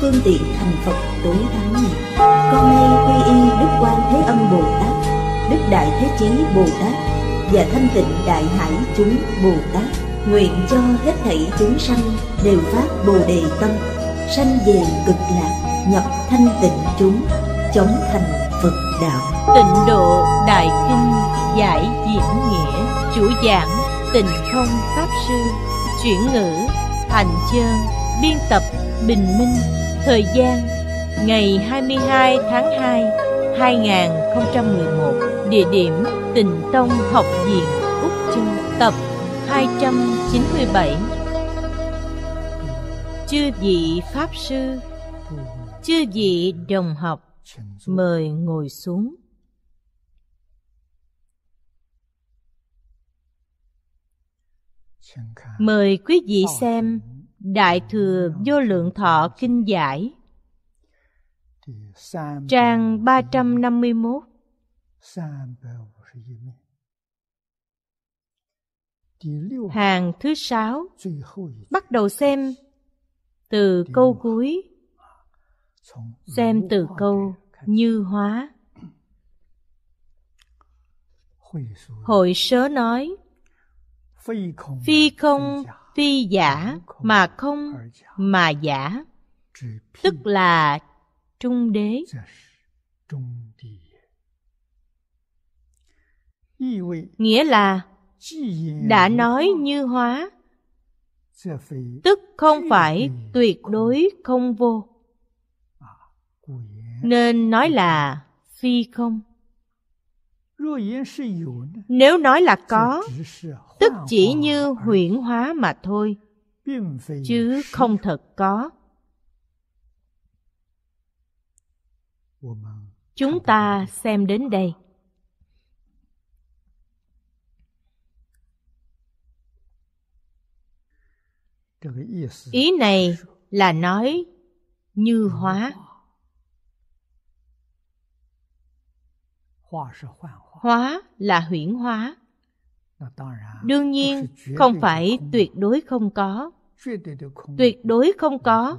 phương tiện thành Phật tối thắng này. Con nay quy y Đức Quan Thế Âm Bồ Tát, Đức Đại Thế Chí Bồ Tát và Thanh Tịnh Đại Hải chúng Bồ Tát. Nguyện cho hết thảy chúng sanh đều phát Bồ Đề Tâm, sanh về cực lạc, nhập thanh tịnh chúng, chống thành Phật Đạo. Tịnh độ Đại Kinh Giải Diễn Nghĩa Chủ giảng tình Không Pháp Sư Chuyển ngữ thành Chơn Biên tập Bình Minh Thời gian Ngày 22 tháng 2 2011 Địa điểm tình Tông Học Viện Úc Châu Tập 297 Chư vị Pháp Sư Chư vị đồng học Mời ngồi xuống Mời quý vị xem Đại Thừa Vô Lượng Thọ Kinh Giải Trang 351 Hàng thứ sáu Bắt đầu xem từ câu cuối Xem từ câu như hóa Hội sớ nói Phi không phi giả mà không mà giả tức là trung đế nghĩa là đã nói như hóa tức không phải tuyệt đối không vô nên nói là phi không nếu nói là có tức chỉ như huyễn hóa mà thôi chứ không thật có chúng ta xem đến đây ý này là nói như hóa hóa là huyễn hóa đương nhiên không phải tuyệt đối không có tuyệt đối không có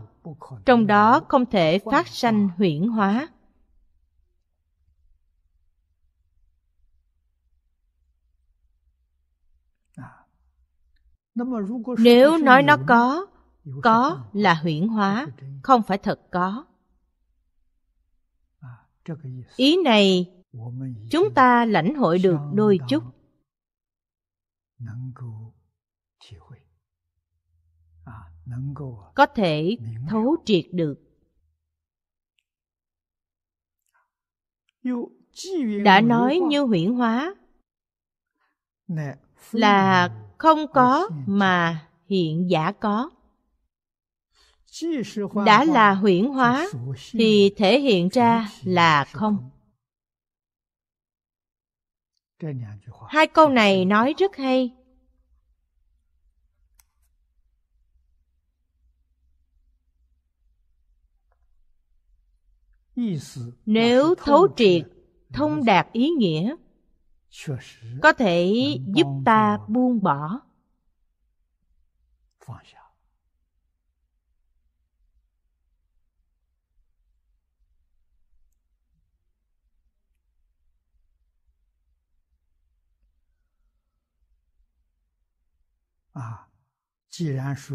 trong đó không thể phát sanh huyễn hóa à. nếu nói nó có có là huyễn hóa không phải thật có à, ý này chúng ta lãnh hội được đôi chút à, à? có thể thấu triệt được đã nói như huyễn hóa là không có mà hiện giả có đã là huyễn hóa thì thể hiện ra là không hai câu này nói rất hay nếu thấu triệt thông đạt ý nghĩa có thể giúp ta buông bỏ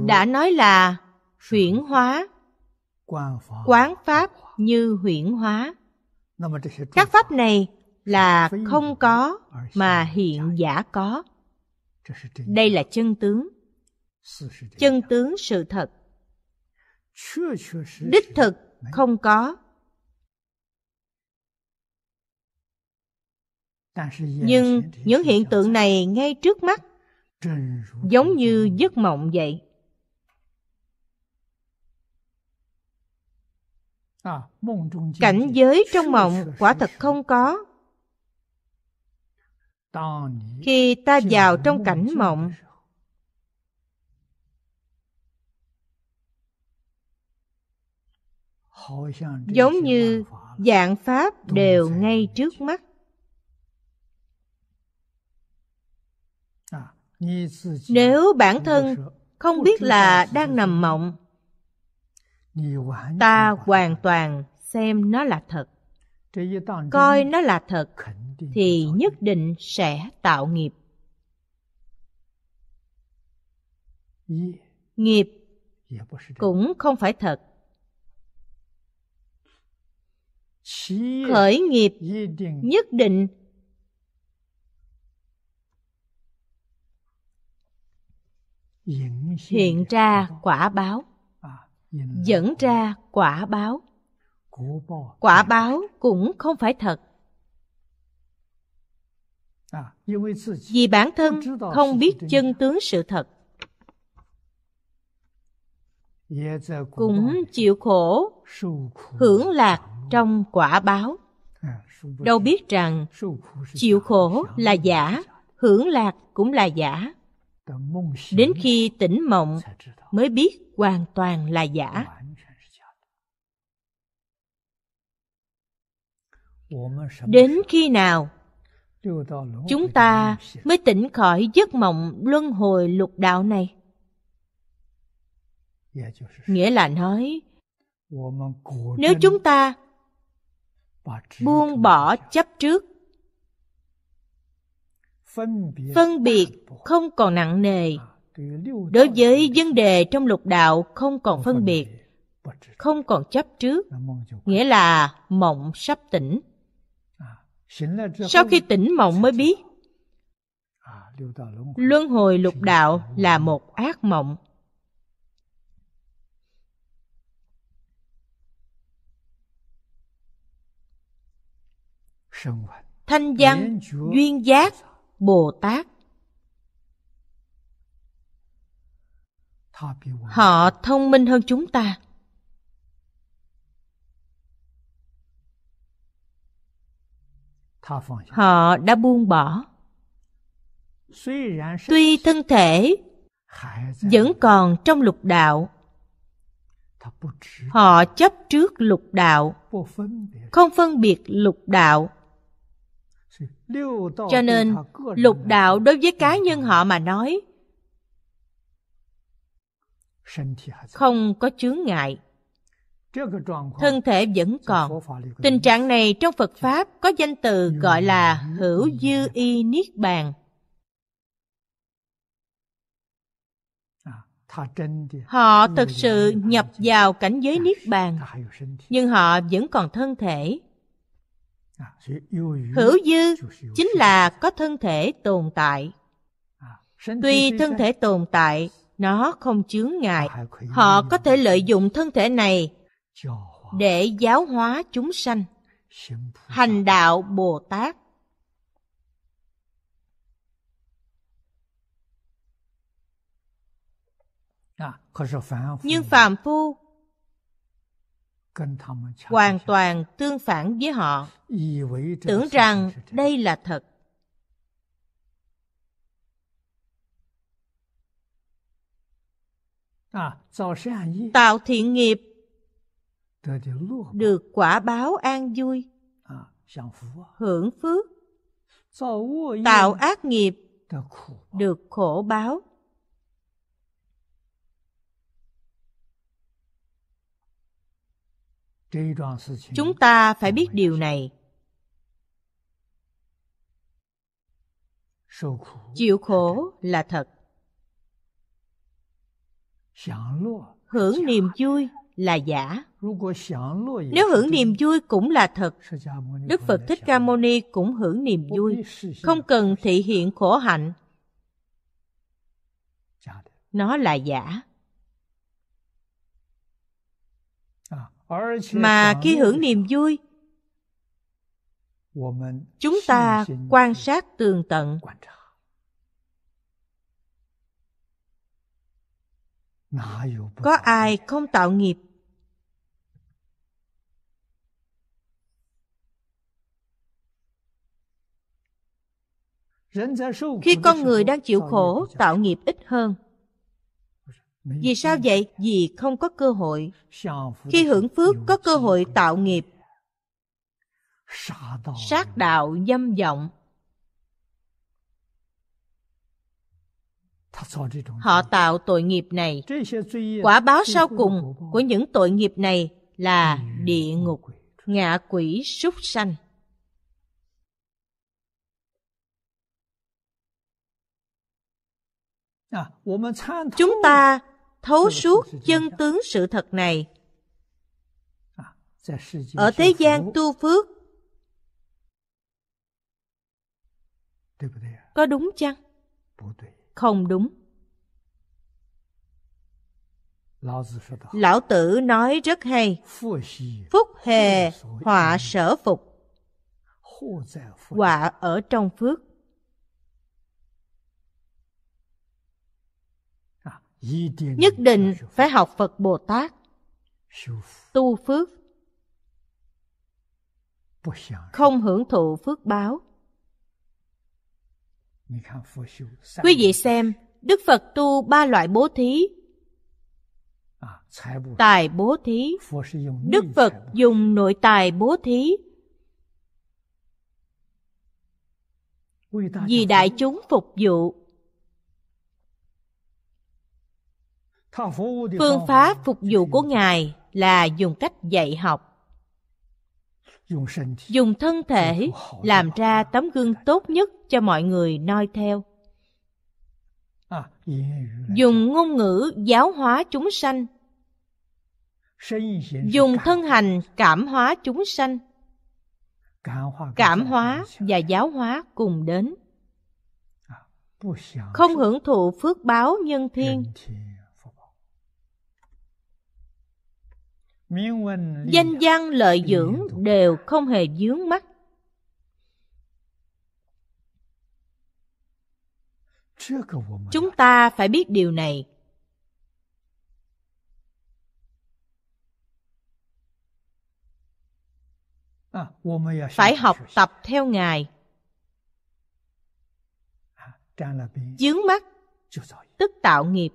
đã nói là huyển hóa quán pháp như huyển hóa các pháp này là không có mà hiện giả có đây là chân tướng chân tướng sự thật đích thực không có nhưng những hiện tượng này ngay trước mắt giống như giấc mộng vậy cảnh giới trong mộng quả thật không có khi ta vào trong cảnh mộng giống như dạng pháp đều ngay trước mắt nếu bản thân không biết là đang nằm mộng ta hoàn toàn xem nó là thật coi nó là thật thì nhất định sẽ tạo nghiệp nghiệp cũng không phải thật khởi nghiệp nhất định hiện ra quả báo à, dẫn ra quả báo quả báo cũng không phải thật à, vì bản thân không biết chân tướng sự thật cũng chịu khổ hưởng lạc trong quả báo à, đâu biết rằng chịu khổ là giả hưởng lạc cũng là giả đến khi tỉnh mộng mới biết hoàn toàn là giả đến khi nào chúng ta mới tỉnh khỏi giấc mộng luân hồi lục đạo này nghĩa là nói nếu chúng ta buông bỏ chấp trước phân biệt không còn nặng nề à, đối với vấn đề trong lục đạo không còn phân biệt không còn chấp trước nghĩa là mộng sắp tỉnh à, sau khi tỉnh mộng mới biết à, luân hồi lục đạo là một ác mộng thanh văn duyên giác Bồ Tát. Họ thông minh hơn chúng ta. Họ đã buông bỏ. Tuy thân thể vẫn còn trong lục đạo, họ chấp trước lục đạo, không phân biệt lục đạo cho nên lục đạo đối với cá nhân họ mà nói không có chướng ngại thân thể vẫn còn tình trạng này trong phật pháp có danh từ gọi là hữu dư y niết bàn họ thực sự nhập vào cảnh giới niết bàn nhưng họ vẫn còn thân thể hữu dư chính là có thân thể tồn tại tuy thân thể tồn tại nó không chướng ngại họ có thể lợi dụng thân thể này để giáo hóa chúng sanh hành đạo bồ tát nhưng phàm phu hoàn toàn tương phản với họ tưởng rằng đây là thật tạo thiện nghiệp được quả báo an vui hưởng phước tạo ác nghiệp được khổ báo chúng ta phải biết điều này chịu khổ là thật hưởng niềm vui là giả nếu hưởng niềm vui cũng là thật đức phật thích ca mâu ni cũng hưởng niềm vui không cần thị hiện khổ hạnh nó là giả mà khi hưởng niềm vui chúng ta quan sát tường tận có ai không tạo nghiệp khi con người đang chịu khổ tạo nghiệp ít hơn vì sao vậy? Vì không có cơ hội. Khi hưởng phước có cơ hội tạo nghiệp. Sát đạo dâm vọng. Họ tạo tội nghiệp này. Quả báo sau cùng của những tội nghiệp này là địa ngục, ngạ quỷ súc sanh. À, Chúng ta thấu suốt chân tướng sự thật này à, ở thế gian tu phước có đúng chăng không đúng lão tử nói rất hay phúc hề họa sở phục họa ở trong phước nhất định phải học phật bồ tát tu phước không hưởng thụ phước báo quý vị xem đức phật tu ba loại bố thí tài bố thí đức phật dùng nội tài bố thí vì đại chúng phục vụ Phương pháp phục vụ của Ngài là dùng cách dạy học. Dùng thân thể làm ra tấm gương tốt nhất cho mọi người noi theo. Dùng ngôn ngữ giáo hóa chúng sanh. Dùng thân hành cảm hóa chúng sanh. Cảm hóa và giáo hóa cùng đến. Không hưởng thụ phước báo nhân thiên danh văn lợi dưỡng đều không hề dướng mắt chúng ta phải biết điều này à, phải học tập theo ngài à, dướng mắt tức tạo nghiệp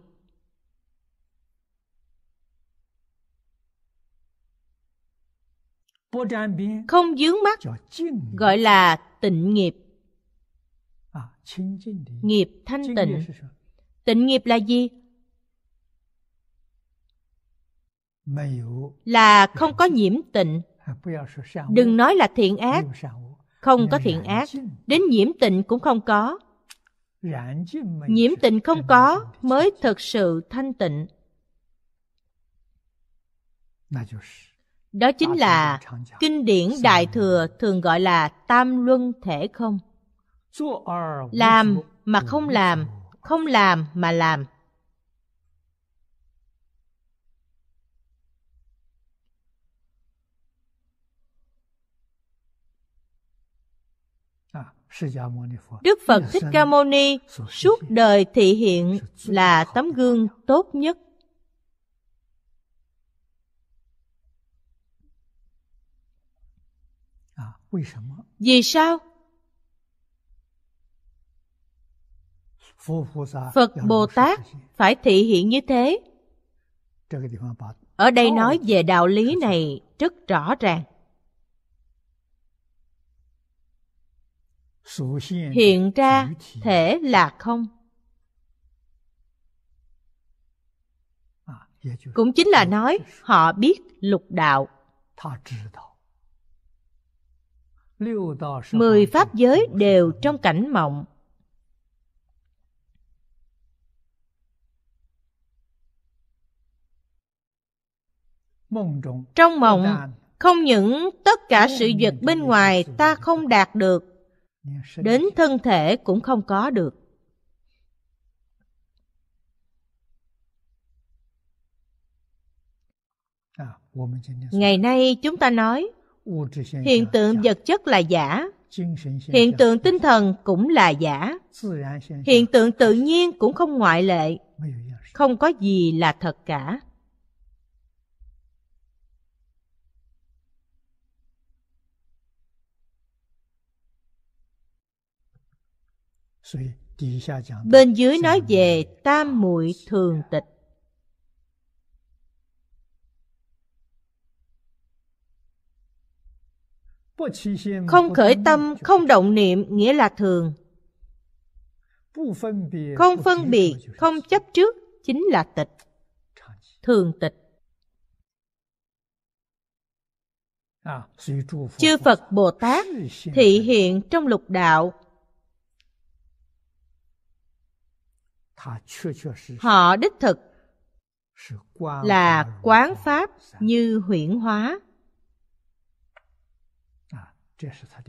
không dướng mắt gọi là tịnh nghiệp à, nghiệp thanh tịnh tịnh nghiệp là gì là không có nhiễm tịnh à, đừng nói là thiện ác không có thiện ác đến nhiễm tịnh cũng không có nhiễm tịnh không có mới thực sự thanh tịnh đó chính là kinh điển Đại Thừa thường gọi là Tam Luân Thể Không. Làm mà không làm, không làm mà làm. Đức Phật Thích Ca Mâu Ni suốt đời thị hiện là tấm gương tốt nhất. Vì sao? Phật Bồ Tát phải thị hiện như thế. Ở đây nói về đạo lý này rất rõ ràng. Hiện ra thể là không. Cũng chính là nói họ biết lục đạo mười pháp giới đều trong cảnh mộng trong mộng không những tất cả sự vật bên ngoài ta không đạt được đến thân thể cũng không có được à, ngày nay chúng ta nói hiện tượng vật chất là giả hiện tượng tinh thần cũng là giả hiện tượng tự nhiên cũng không ngoại lệ không có gì là thật cả bên dưới nói về tam muội thường tịch Không khởi tâm, không động niệm nghĩa là thường. Không phân biệt, không chấp trước chính là tịch. Thường tịch. À, Chư Phật Bồ Tát thị hiện trong lục đạo. Họ đích thực là quán pháp như huyển hóa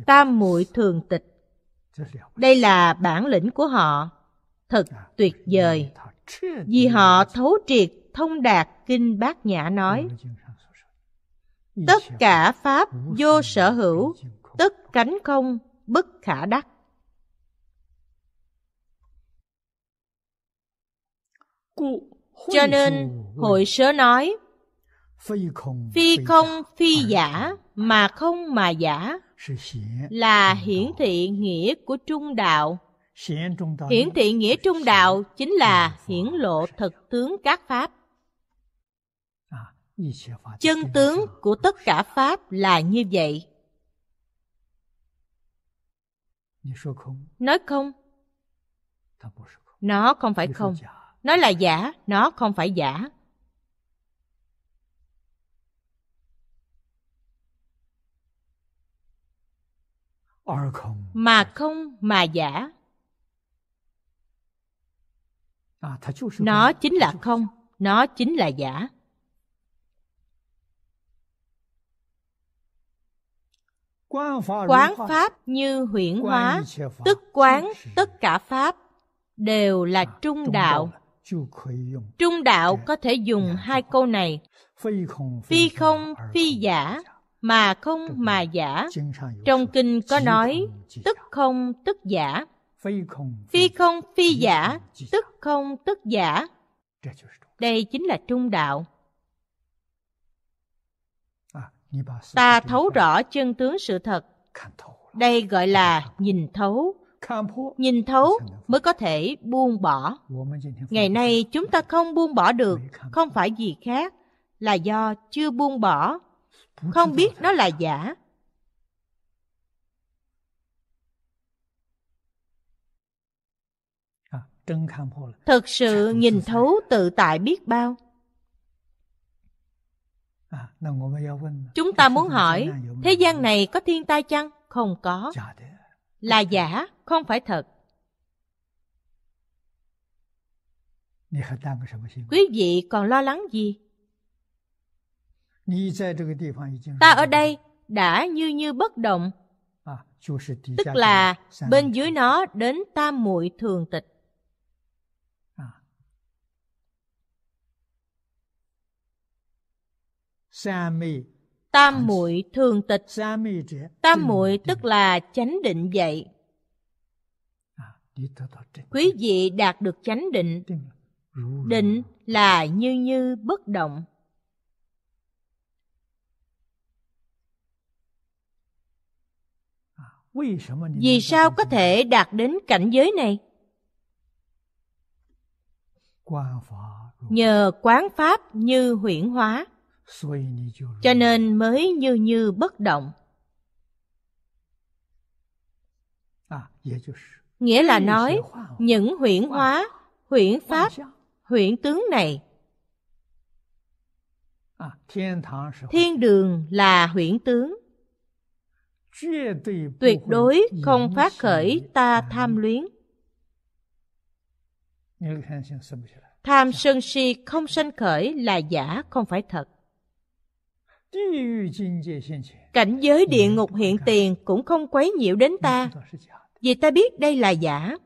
tam muội thường tịch đây là bản lĩnh của họ thật à, tuyệt vời vì họ thấu triệt thông đạt kinh bát nhã nói tất cả pháp vô sở hữu tất cánh không bất khả đắc cho nên hội sớ nói phi không phi giả mà không mà giả là hiển thị nghĩa của trung đạo hiển thị nghĩa trung đạo chính là hiển lộ thực tướng các pháp à, chân tướng của tất cả pháp là như vậy nói không nó không phải không nó là giả nó không phải giả mà không mà giả à, nó chính là không nó chính là giả quán pháp như huyển hóa tức quán tất cả pháp đều là à, trung đạo trung đạo có thể dùng hai câu này phi không phi giả mà không mà giả trong kinh có nói tức không tức giả phi không phi giả tức không tức giả đây chính là trung đạo à, ta thấu rõ chân tướng sự thật đây gọi là nhìn thấu nhìn thấu mới có thể buông bỏ ngày nay chúng ta không buông bỏ được không phải gì khác là do chưa buông bỏ không biết nó là giả à, thực sự nhìn thấu tự tại biết bao à, chúng ta muốn hỏi thế gian này có thiên tai chăng không có là giả không phải thật quý vị còn lo lắng gì ta ở đây đã như như bất động tức là bên dưới nó đến tam muội thường tịch tam muội thường tịch tam muội tức là chánh định vậy. quý vị đạt được chánh định định là như như bất động vì sao có thể đạt đến cảnh giới này nhờ quán pháp như huyển hóa cho nên mới như như bất động nghĩa là nói những huyển hóa huyển pháp huyển tướng này thiên đường là huyển tướng tuyệt đối không phát khởi ta tham luyến tham sân si không sanh khởi là giả không phải thật cảnh giới địa ngục hiện tiền cũng không quấy nhiễu đến ta vì ta biết đây là giả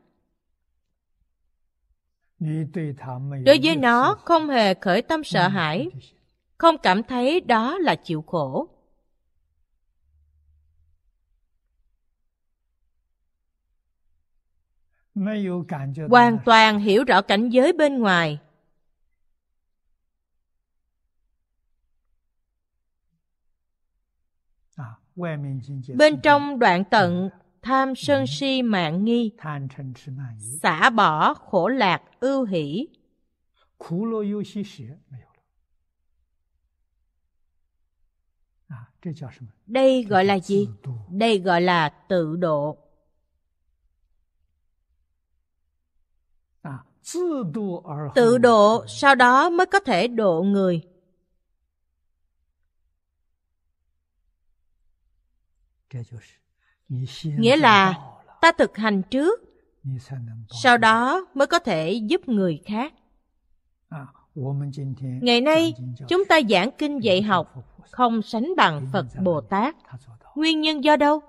đối với nó không hề khởi tâm sợ hãi không cảm thấy đó là chịu khổ hoàn toàn hiểu rõ cảnh giới bên ngoài à, bên trong đoạn tận dạ. tham sân ừ. si mạng nghi xả bỏ khổ lạc ưu hỷ đây gọi là gì đây gọi là tự độ Tự độ sau đó mới có thể độ người. Nghĩa là ta thực hành trước, sau đó mới có thể giúp người khác. Ngày nay, chúng ta giảng kinh dạy học không sánh bằng Phật Bồ Tát. Nguyên nhân do đâu?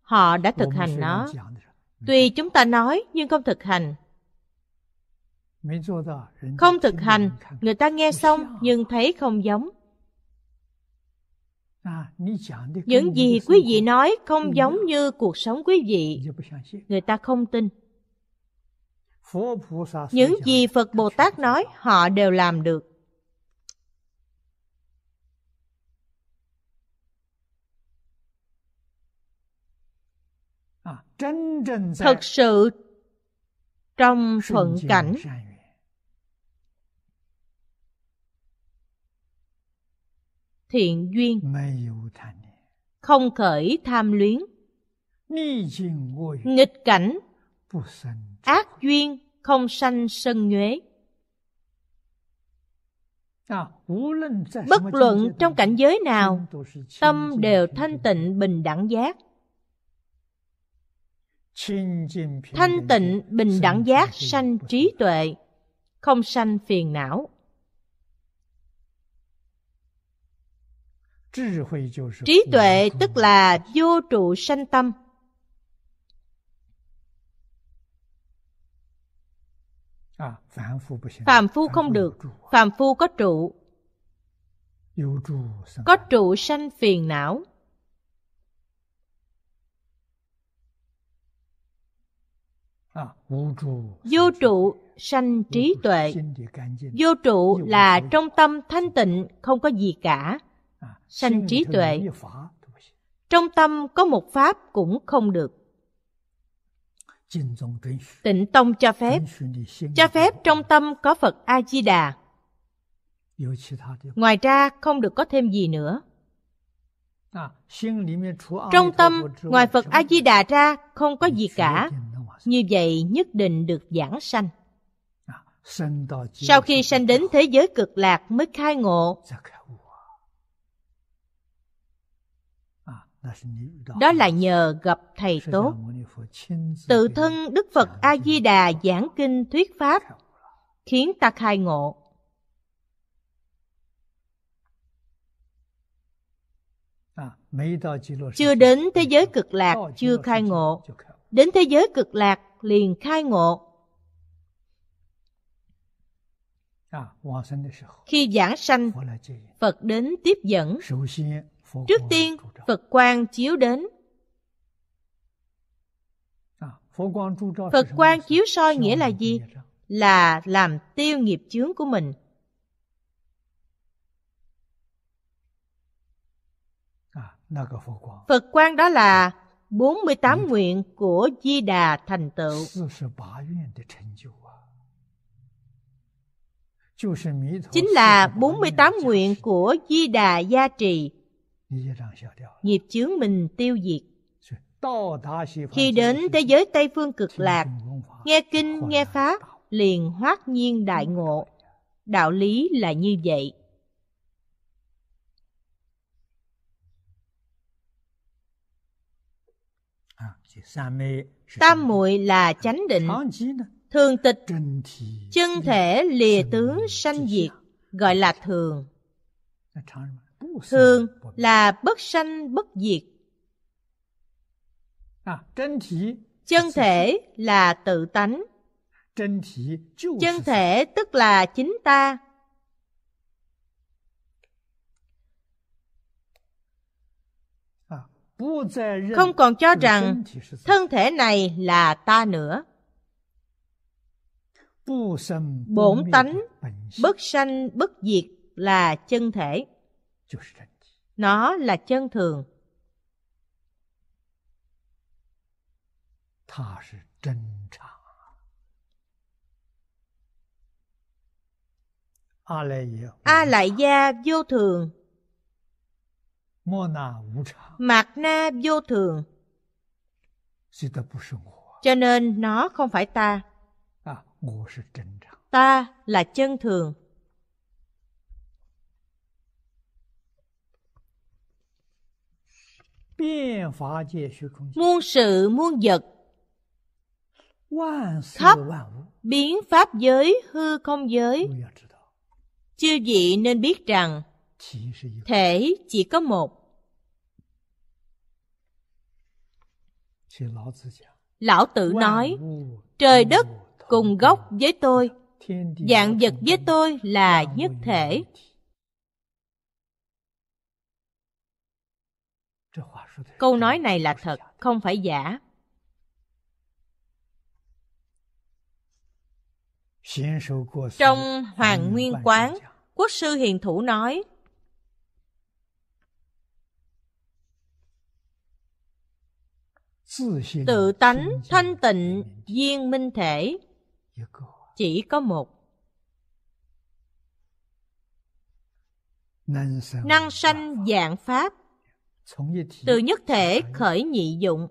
Họ đã thực hành nó. Tuy chúng ta nói nhưng không thực hành, không thực hành, người ta nghe xong nhưng thấy không giống. À, Những gì quý vị nói không giống như cuộc sống quý vị, người ta không tin. Những gì Phật Bồ Tát nói họ đều làm được. À, Thật sự trong thuận cảnh thiện duyên không khởi tham luyến nghịch cảnh ác duyên không sanh sân nhuế à, bất luận trong cảnh giới nào tâm đều thanh tịnh bình đẳng giác thanh tịnh bình đẳng giác sanh trí tuệ không sanh phiền não trí tuệ tức là vô trụ sanh tâm phàm phu không được phàm phu có trụ có trụ sanh phiền não vô trụ sanh trí tuệ vô trụ là trong tâm thanh tịnh không có gì cả sanh trí tuệ trong tâm có một pháp cũng không được tịnh tông cho phép cho phép trong tâm có phật a di đà ngoài ra không được có thêm gì nữa à, trong tâm ngoài phật a di đà ra không có gì cả như vậy nhất định được giảng sanh à, sau khi sanh đến thế giới cực lạc mới khai ngộ dạ, đó là nhờ gặp thầy tốt tự thân đức phật a di đà giảng kinh thuyết pháp khiến ta khai ngộ à, chưa đến thế giới cực lạc chưa khai ngộ đến thế giới cực lạc liền khai ngộ à, khi giảng sanh phật đến tiếp dẫn Trước tiên, Phật quang chiếu đến. Phật quang chiếu soi nghĩa là gì? Là làm tiêu nghiệp chướng của mình. Phật quang đó là 48 nguyện của Di Đà thành tựu. Chính là 48 nguyện của Di Đà gia trì. Nghiệp chướng mình tiêu diệt. Khi đến thế giới Tây Phương cực lạc, nghe kinh, nghe pháp, liền hoát nhiên đại ngộ. Đạo lý là như vậy. À, Tam muội là chánh định, thường tịch, chân thể lìa tướng sanh diệt, gọi là thường thường là bất sanh bất diệt à, chân thể là tự tánh chân thể tức là chính ta à, không còn cho rằng thân thể này là ta nữa bổn tánh bất sanh bất diệt là chân thể nó là chân thường. A lại gia vô thường. Mạc na vô thường. Cho nên nó không phải ta. Ta là chân thường. muôn sự muôn vật khắp biến pháp giới hư không giới chư vị nên biết rằng thể chỉ có một lão tử nói trời đất cùng gốc với tôi dạng vật với tôi là nhất thể Câu nói này là thật, không phải giả. Trong Hoàng Nguyên Quán, Quốc sư Hiền Thủ nói, Tự tánh, thanh tịnh, viên minh thể, chỉ có một. Năng sanh dạng pháp, từ nhất thể khởi nhị dụng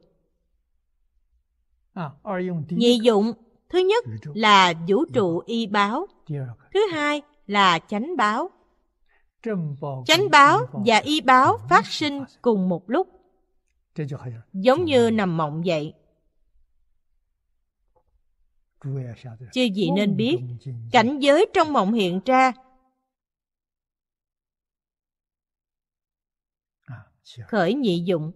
nhị dụng thứ nhất là vũ trụ y báo thứ hai là chánh báo chánh báo và y báo phát sinh cùng một lúc giống như nằm mộng vậy chưa vị nên biết cảnh giới trong mộng hiện ra Dạ. khởi nhị dụng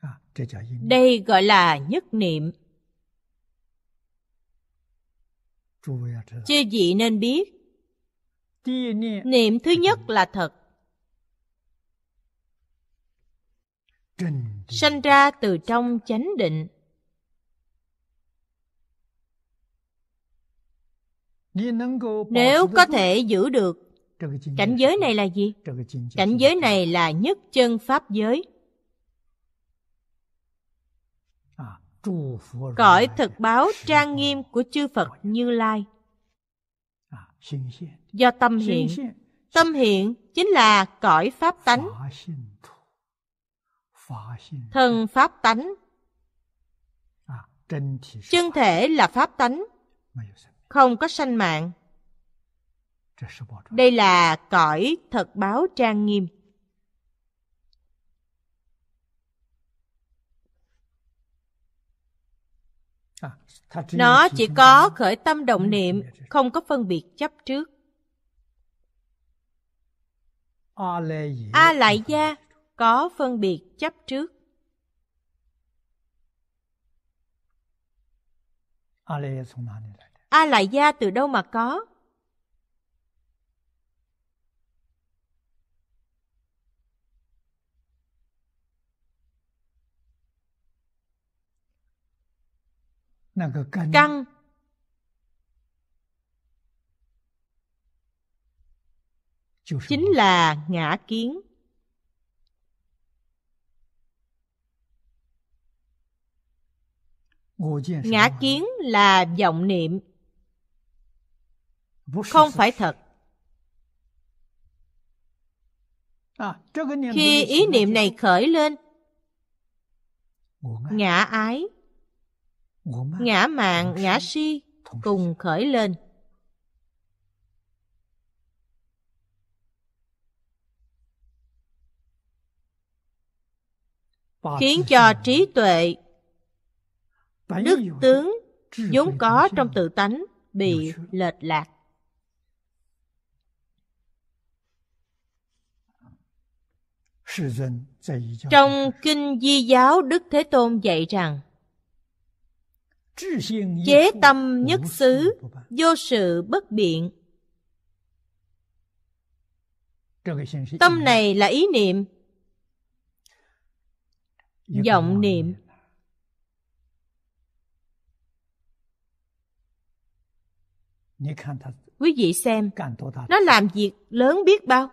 à, đây gọi là nhất niệm à, chư vị nên biết niệm thứ dạ. nhất là thật sanh ra từ trong chánh định nếu có thể giữ được cảnh giới này là gì cảnh giới này là nhất chân pháp giới cõi thực báo trang nghiêm của chư phật như lai do tâm hiện tâm hiện chính là cõi pháp tánh thân pháp tánh chân thể là pháp tánh không có sanh mạng. Đây là cõi thật báo trang nghiêm. Nó chỉ có khởi tâm động niệm, không có phân biệt chấp trước. A lại gia có phân biệt chấp trước. A lại gia A lại gia từ đâu mà có? Căn chính là ngã kiến. Ngã kiến là vọng niệm không phải thật à, khi ý niệm này khởi lên ngã ái ngã mạng ngã si cùng khởi lên khiến cho trí tuệ đức tướng vốn có trong tự tánh bị lệch lạc Trong Kinh Di Giáo Đức Thế Tôn dạy rằng Chế tâm nhất xứ, vô sự bất biện Tâm này là ý niệm vọng niệm Quý vị xem Nó làm việc lớn biết bao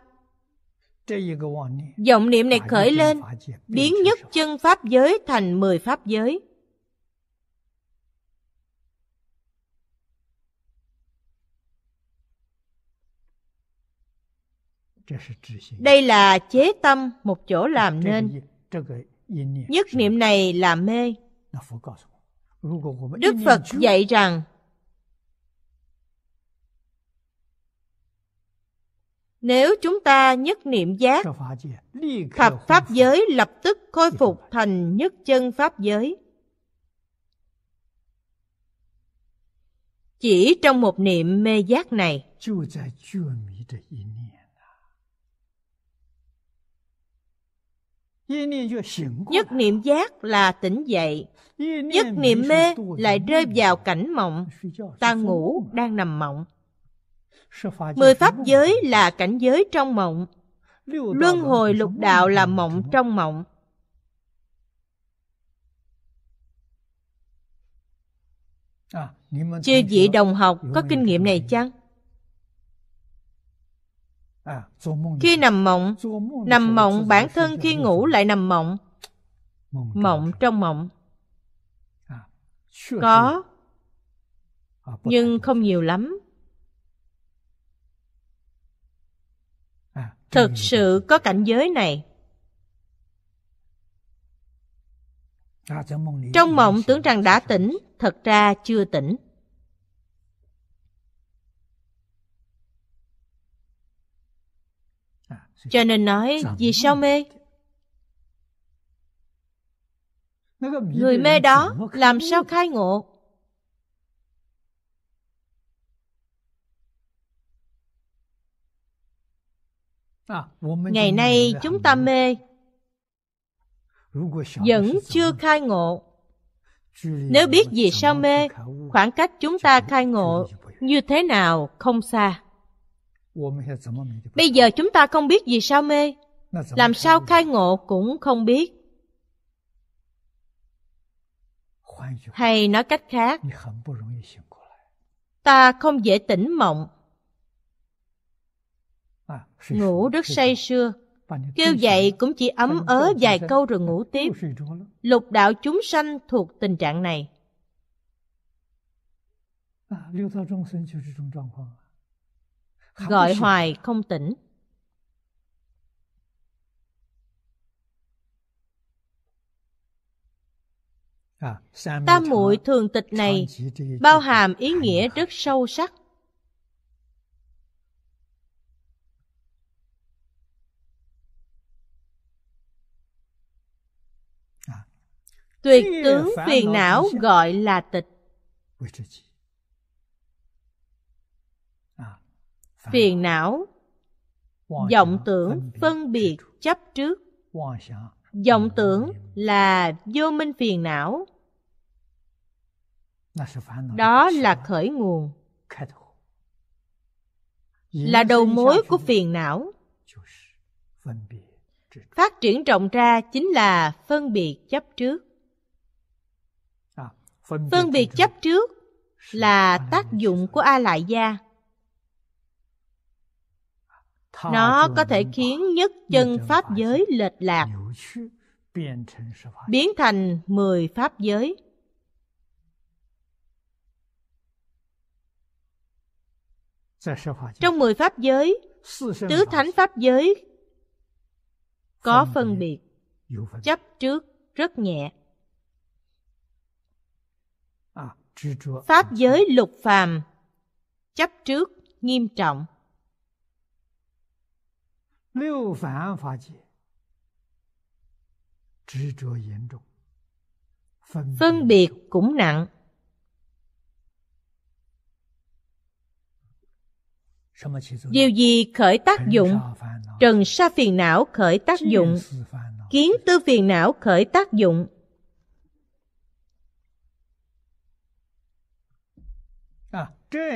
Vọng niệm này khởi lên, biến nhất chân pháp giới thành mười pháp giới. Đây là chế tâm một chỗ làm nên. Nhất niệm này là mê. Đức Phật dạy rằng Nếu chúng ta nhất niệm giác, thập pháp giới lập tức khôi phục thành nhất chân pháp giới. Chỉ trong một niệm mê giác này, Nhất niệm giác là tỉnh dậy Nhất niệm mê lại rơi vào cảnh mộng Ta ngủ đang nằm mộng Mười pháp giới là cảnh giới trong mộng. Luân hồi lục đạo là mộng trong mộng. À, chưa vị đồng học có kinh nghiệm này chăng? À, khi nằm mộng, nằm mộng bản thân khi ngủ lại nằm mộng. Mộng trong mộng. À, có, nhưng không nhiều lắm. thực sự có cảnh giới này trong mộng tưởng rằng đã tỉnh thật ra chưa tỉnh cho nên nói vì sao mê người mê đó làm sao khai ngộ À, ngày nay chúng ta mê vẫn chưa khai ngộ nếu biết vì sao mê khoảng cách chúng ta khai ngộ như thế nào không xa bây giờ chúng ta không biết vì sao mê làm sao khai ngộ cũng không biết hay nói cách khác ta không dễ tỉnh mộng À, ngủ rất say sưa kêu dậy cũng chỉ ấm ớ vài câu rồi ngủ tiếp lục đạo chúng sanh thuộc tình trạng này à, gọi hoài không tỉnh à, tam muội thường tịch này bao hàm ý nghĩa rất sâu sắc tuyệt tướng phiền não gọi là tịch à, phiền não vọng tưởng phân biệt chấp trước vọng tưởng là vô minh phiền não đó là khởi nguồn là đầu mối của phiền não phát triển rộng ra chính là phân biệt chấp trước phân biệt chấp trước là tác dụng của a lại gia nó có thể khiến nhất chân pháp giới lệch lạc biến thành mười pháp giới trong mười pháp giới tứ thánh pháp giới có phân biệt chấp trước rất nhẹ pháp giới lục phàm chấp trước nghiêm trọng phân biệt cũng nặng điều gì khởi tác dụng trần sa phiền não khởi tác dụng kiến tư phiền não khởi tác dụng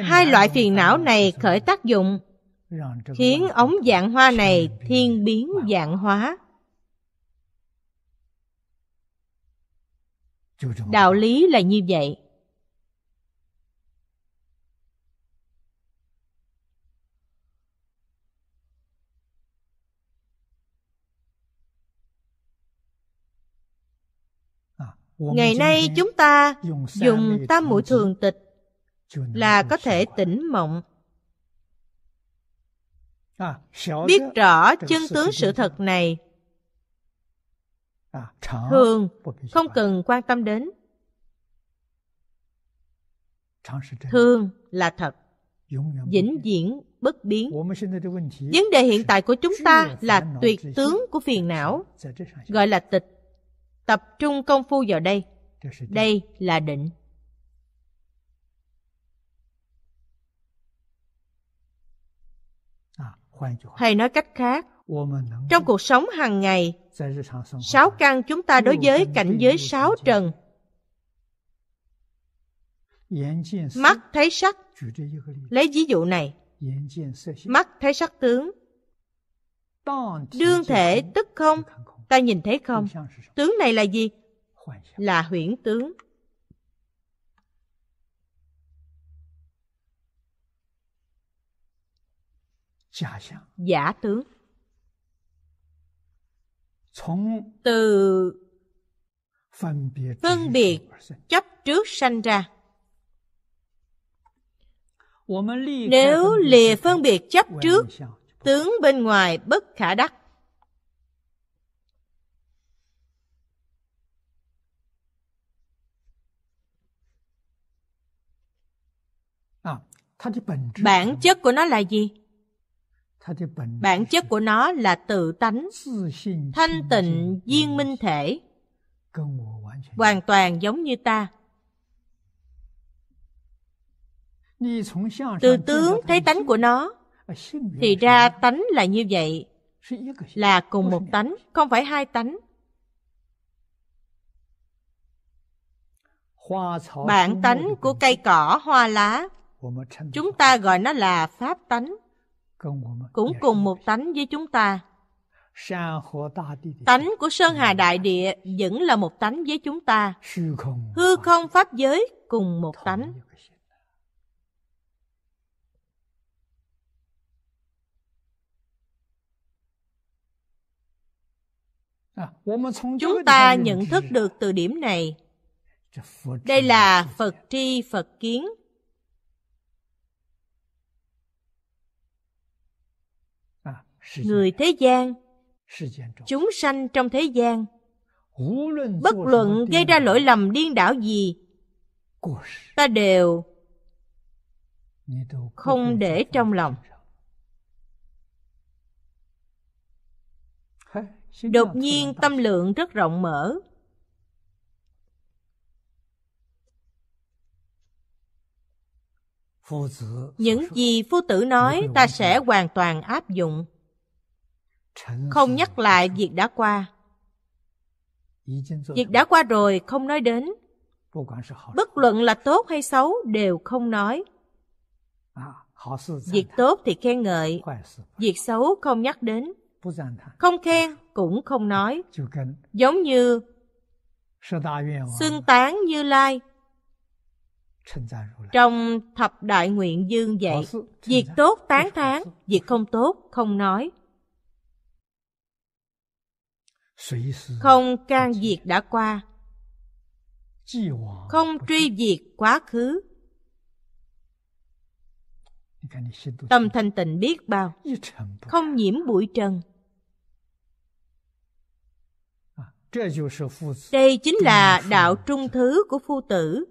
hai loại phiền não này khởi tác dụng khiến ống dạng hoa này thiên biến dạng hóa đạo lý là như vậy ngày nay chúng ta dùng tam mũi thường tịch là có thể tỉnh mộng à, biết rõ chân tướng sự thật này à, thường không cần quan tâm đến thường là thật vĩnh viễn bất biến vấn đề hiện tại của chúng ta là tuyệt tướng của phiền não gọi là tịch tập trung công phu vào đây đây là định Hay nói cách khác, trong cuộc sống hàng ngày, sáu căn chúng ta đối với cảnh giới sáu trần. Mắt thấy sắc, lấy ví dụ này, mắt thấy sắc tướng, đương thể tức không, ta nhìn thấy không. Tướng này là gì? Là huyễn tướng. giả tướng từ phân biệt chấp trước sanh ra nếu lìa phân biệt chấp trước tướng bên ngoài bất khả đắc à, bản chất của nó là gì bản chất của nó là tự tánh thanh tịnh viên minh thể hoàn toàn giống như ta từ tướng thấy tánh của nó thì ra tánh là như vậy là cùng một tánh không phải hai tánh bản tánh của cây cỏ hoa lá chúng ta gọi nó là pháp tánh cũng cùng một tánh với chúng ta tánh của sơn hà đại địa vẫn là một tánh với chúng ta hư không pháp giới cùng một tánh chúng ta nhận thức được từ điểm này đây là phật tri phật kiến người thế gian chúng sanh trong thế gian bất luận gây ra lỗi lầm điên đảo gì ta đều không để trong lòng đột nhiên tâm lượng rất rộng mở những gì phu tử nói ta sẽ hoàn toàn áp dụng không nhắc lại việc đã qua việc đã qua rồi không nói đến bất luận là tốt hay xấu đều không nói à, việc tốt thì khen ngợi việc xấu không nhắc đến không khen cũng không nói giống như xưng tán như lai trong thập đại nguyện dương vậy việc tốt tán thán việc không tốt không nói không can diệt đã qua không truy diệt quá khứ tâm thanh tịnh biết bao không nhiễm bụi trần đây chính là đạo trung thứ của phu tử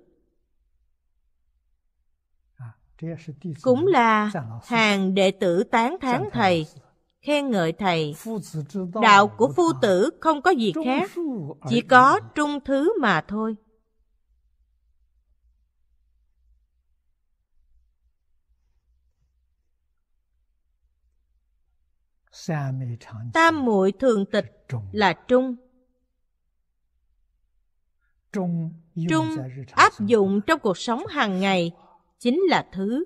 cũng là hàng đệ tử tán thán thầy khen ngợi thầy. Đạo của phu tử không có gì khác, chỉ có trung thứ mà thôi. Tam muội thường tịch là trung. Trung áp dụng trong cuộc sống hàng ngày chính là thứ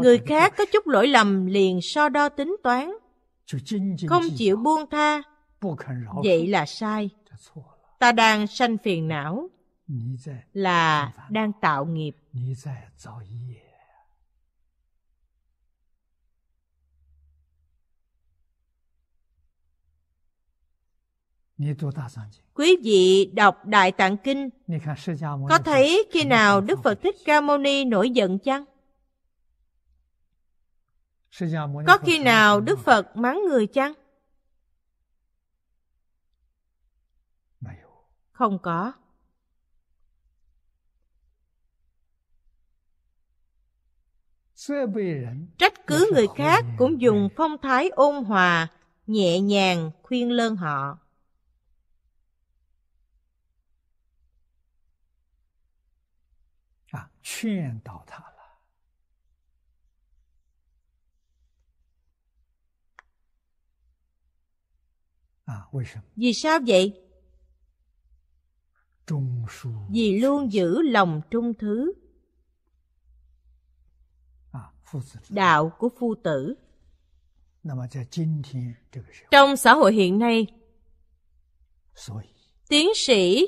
Người khác có chút lỗi lầm liền so đo tính toán, không chịu buông tha, vậy là sai. Ta đang sanh phiền não, là đang tạo nghiệp. Quý vị đọc Đại Tạng Kinh, có thấy khi nào Đức Phật Thích Ca Mâu Ni nổi giận chăng? Có khi nào Đức Phật mắng người chăng? Không có. Trách cứ người khác cũng dùng phong thái ôn hòa, nhẹ nhàng khuyên lơn họ. À, Vì sao vậy? Vì luôn giữ lòng trung thứ. Đạo của phu tử. Trong xã hội hiện nay, tiến sĩ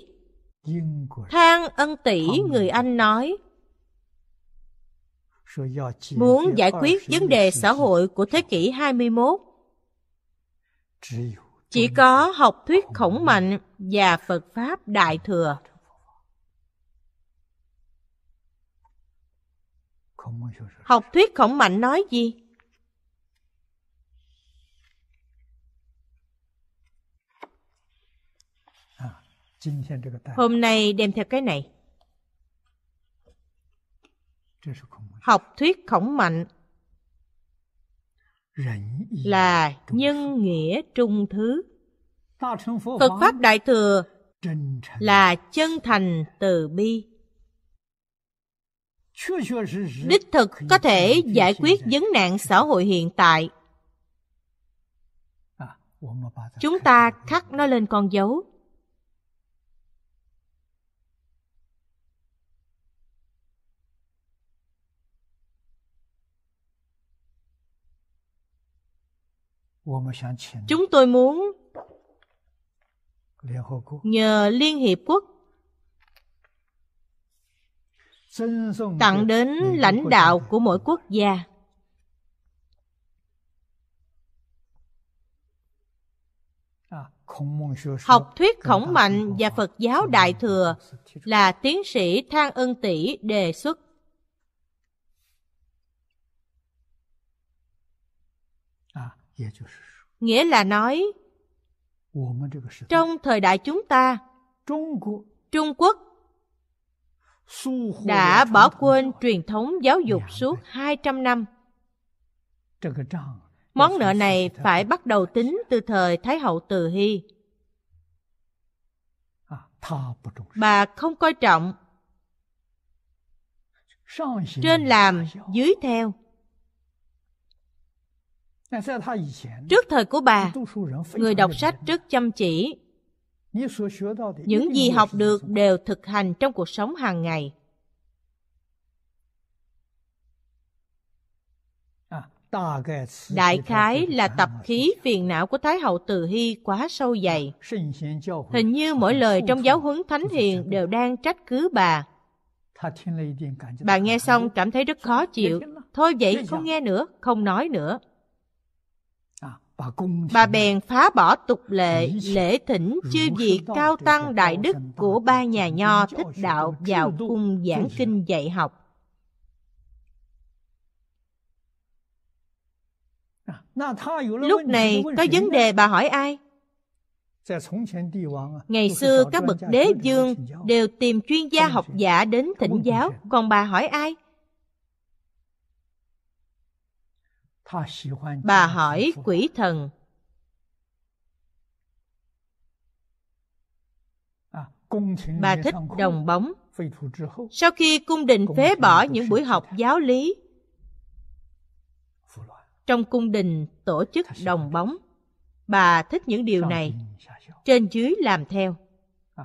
Thang Ân Tỷ người Anh nói, muốn giải quyết vấn đề xã hội của thế kỷ 21, chỉ có học thuyết khổng mạnh và Phật Pháp Đại Thừa. Học thuyết khổng mạnh nói gì? Hôm nay đem theo cái này. Học thuyết khổng mạnh là nhân nghĩa trung thứ phật pháp đại thừa là chân thành từ bi đích thực có thể giải quyết vấn nạn xã hội hiện tại à, chúng ta khắc nó lên con dấu Chúng tôi muốn nhờ Liên Hiệp Quốc tặng đến lãnh đạo của mỗi quốc gia à, học thuyết khổng mạnh và phật giáo đại thừa là tiến sĩ thang ân tỷ đề xuất Nghĩa là nói, trong thời đại chúng ta, Trung Quốc đã bỏ quên truyền thống giáo dục suốt 200 năm. Món nợ này phải bắt đầu tính từ thời Thái hậu Từ Hy. À, Bà không coi trọng. Trên làm, dưới theo. Trước thời của bà, người đọc sách rất chăm chỉ. Những gì học được đều thực hành trong cuộc sống hàng ngày. Đại khái là tập khí phiền não của Thái hậu Từ Hy quá sâu dày. Hình như mỗi lời trong giáo huấn Thánh Hiền đều đang trách cứ bà. Bà nghe xong cảm thấy rất khó chịu. Thôi vậy không nghe nữa, không nói nữa bà bèn phá bỏ tục lệ lễ thỉnh chư vị cao tăng đại đức của ba nhà nho thích đạo vào cung giảng kinh dạy học lúc này có vấn đề bà hỏi ai ngày xưa các bậc đế vương đều tìm chuyên gia học giả đến thỉnh giáo còn bà hỏi ai Bà hỏi quỷ thần. À, bà thích đồng bóng. Sau khi cung đình phế bỏ những buổi học giáo lý, trong cung đình tổ chức đồng bóng, bà thích những điều này, trên dưới làm theo. À,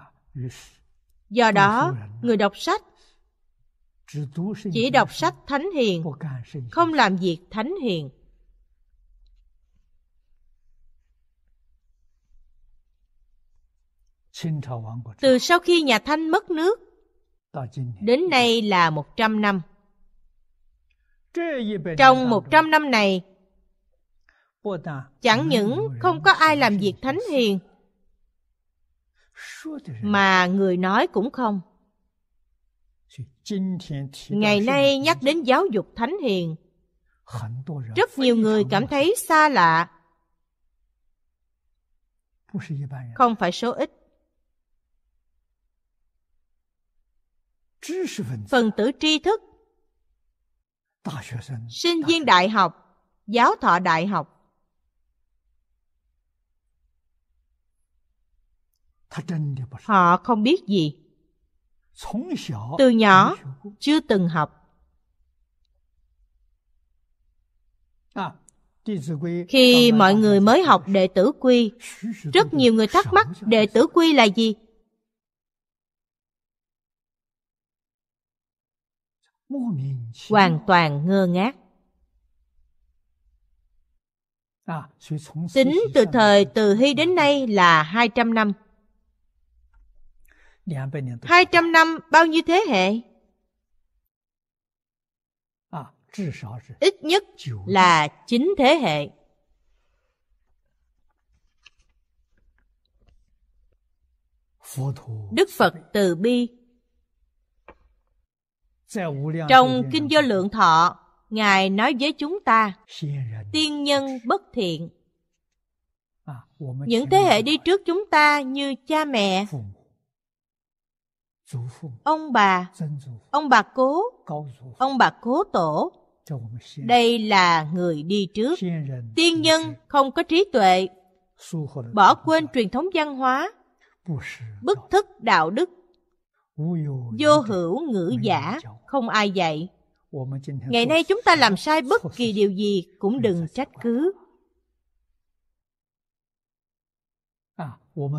Do đó, người đọc sách chỉ đọc sách thánh hiền không làm việc thánh hiền từ sau khi nhà thanh mất nước đến nay là 100 năm. Trong 100 năm này, chẳng những không có ai làm việc thánh hiền, mà người nói cũng không. Ngày nay nhắc đến giáo dục thánh hiền, rất nhiều người cảm thấy xa lạ. Không phải số ít. Phần tử tri thức, sinh viên đại học, giáo thọ đại học, họ không biết gì từ nhỏ chưa từng học à, khi mọi người mới học đệ tử quy rất nhiều người thắc mắc đệ tử quy là gì hoàn toàn ngơ ngác à, tính từ thời từ hy đến nay là 200 năm 200 năm bao nhiêu thế hệ? À, Ít nhất là 9 thế hệ. Đức Phật từ bi Trong Kinh Do Lượng Thọ Ngài nói với chúng ta Tiên nhân bất thiện à, Những thế hệ đi trước chúng ta như cha mẹ, ông bà ông bà cố ông bà cố tổ đây là người đi trước tiên nhân không có trí tuệ bỏ quên truyền thống văn hóa bức thức đạo đức vô hữu ngữ giả không ai dạy ngày nay chúng ta làm sai bất kỳ điều gì cũng đừng trách cứ à,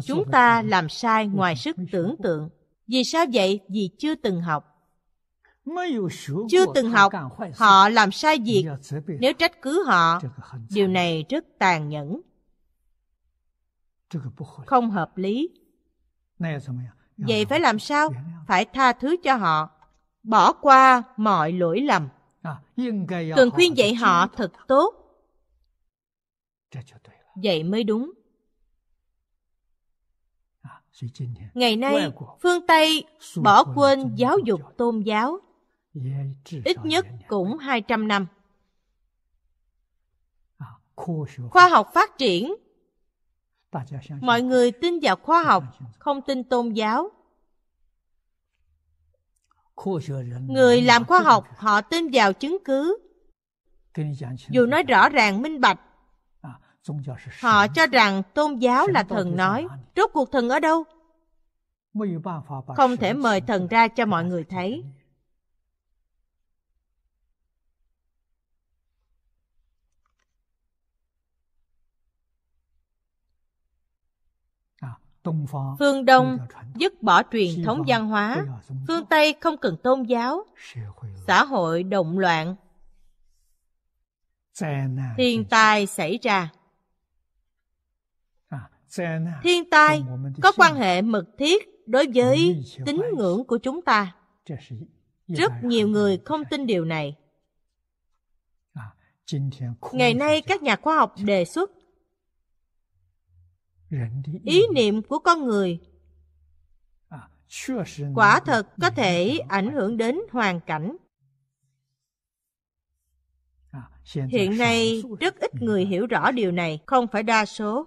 chúng ta làm sai ngoài sức tưởng tượng vì sao vậy? Vì chưa từng học. Chưa từng học, họ làm sai việc. Nếu trách cứ họ, điều này rất tàn nhẫn. Không hợp lý. Vậy phải làm sao? Phải tha thứ cho họ, bỏ qua mọi lỗi lầm. Cần khuyên dạy họ thật tốt. Vậy mới đúng ngày nay phương tây bỏ quên giáo dục tôn giáo ít nhất cũng 200 năm. À, khoa học phát triển. Mọi người tin vào khoa học, không tin tôn giáo. Người làm khoa học họ tin vào chứng cứ. Dù nói rõ ràng minh bạch, Họ cho rằng tôn giáo là thần nói, rốt cuộc thần ở đâu? Không thể mời thần ra cho mọi người thấy. Phương Đông dứt bỏ truyền thống văn hóa, phương Tây không cần tôn giáo, xã hội động loạn, thiên tai xảy ra thiên tai có quan hệ mật thiết đối với tín ngưỡng của chúng ta rất nhiều người không tin điều này à, ngày nay các nhà khoa học đề xuất ý niệm của con người à, quả thật có thể ảnh hưởng đến hoàn cảnh à, hiện nay rất ít người hiểu rõ điều này không phải đa số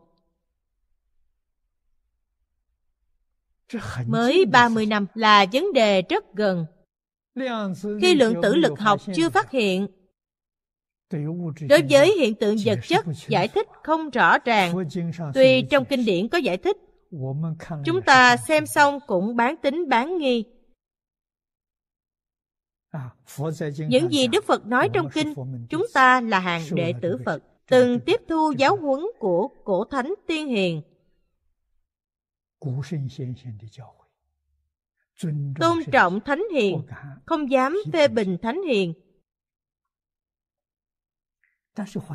mới 30 năm là vấn đề rất gần. Khi lượng tử lực học chưa phát hiện, đối với hiện tượng vật chất giải thích không rõ ràng, tuy trong kinh điển có giải thích, chúng ta xem xong cũng bán tính bán nghi. À, Những gì Đức Phật nói trong kinh, chúng ta là hàng đệ tử Phật, từng tiếp thu giáo huấn của cổ thánh tiên hiền Tôn trọng Thánh Hiền, không dám phê bình Thánh Hiền.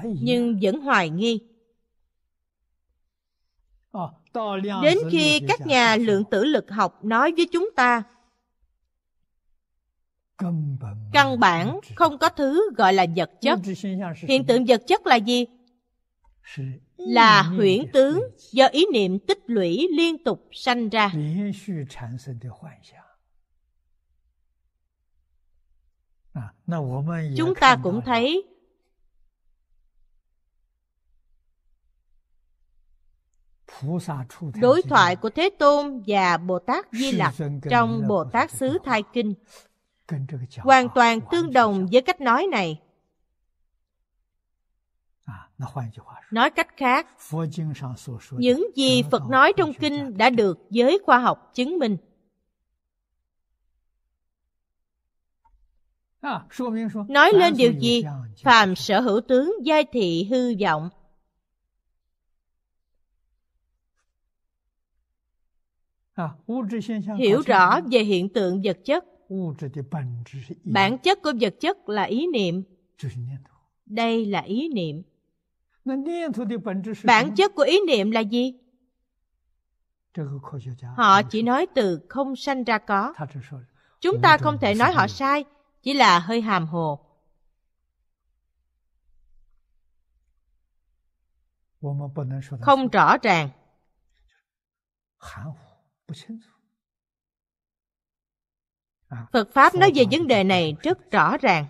Nhưng vẫn hoài nghi. Đến khi các nhà lượng tử lực học nói với chúng ta căn bản không có thứ gọi là vật chất hiện tượng vật chất là gì là huyễn tướng do ý niệm tích lũy liên tục sanh ra. Chúng ta cũng thấy đối thoại của Thế Tôn và Bồ Tát Di Lặc trong Bồ Tát Xứ Thai Kinh hoàn toàn tương đồng với cách nói này nói cách khác những gì phật nói trong kinh đã được giới khoa học chứng minh nói lên điều gì phàm sở hữu tướng giai thị hư vọng hiểu rõ về hiện tượng vật chất bản chất của vật chất là ý niệm đây là ý niệm bản chất của ý niệm là gì họ chỉ nói từ không sanh ra có chúng ta không thể nói họ sai chỉ là hơi hàm hồ không rõ ràng phật pháp nói về vấn đề này rất rõ ràng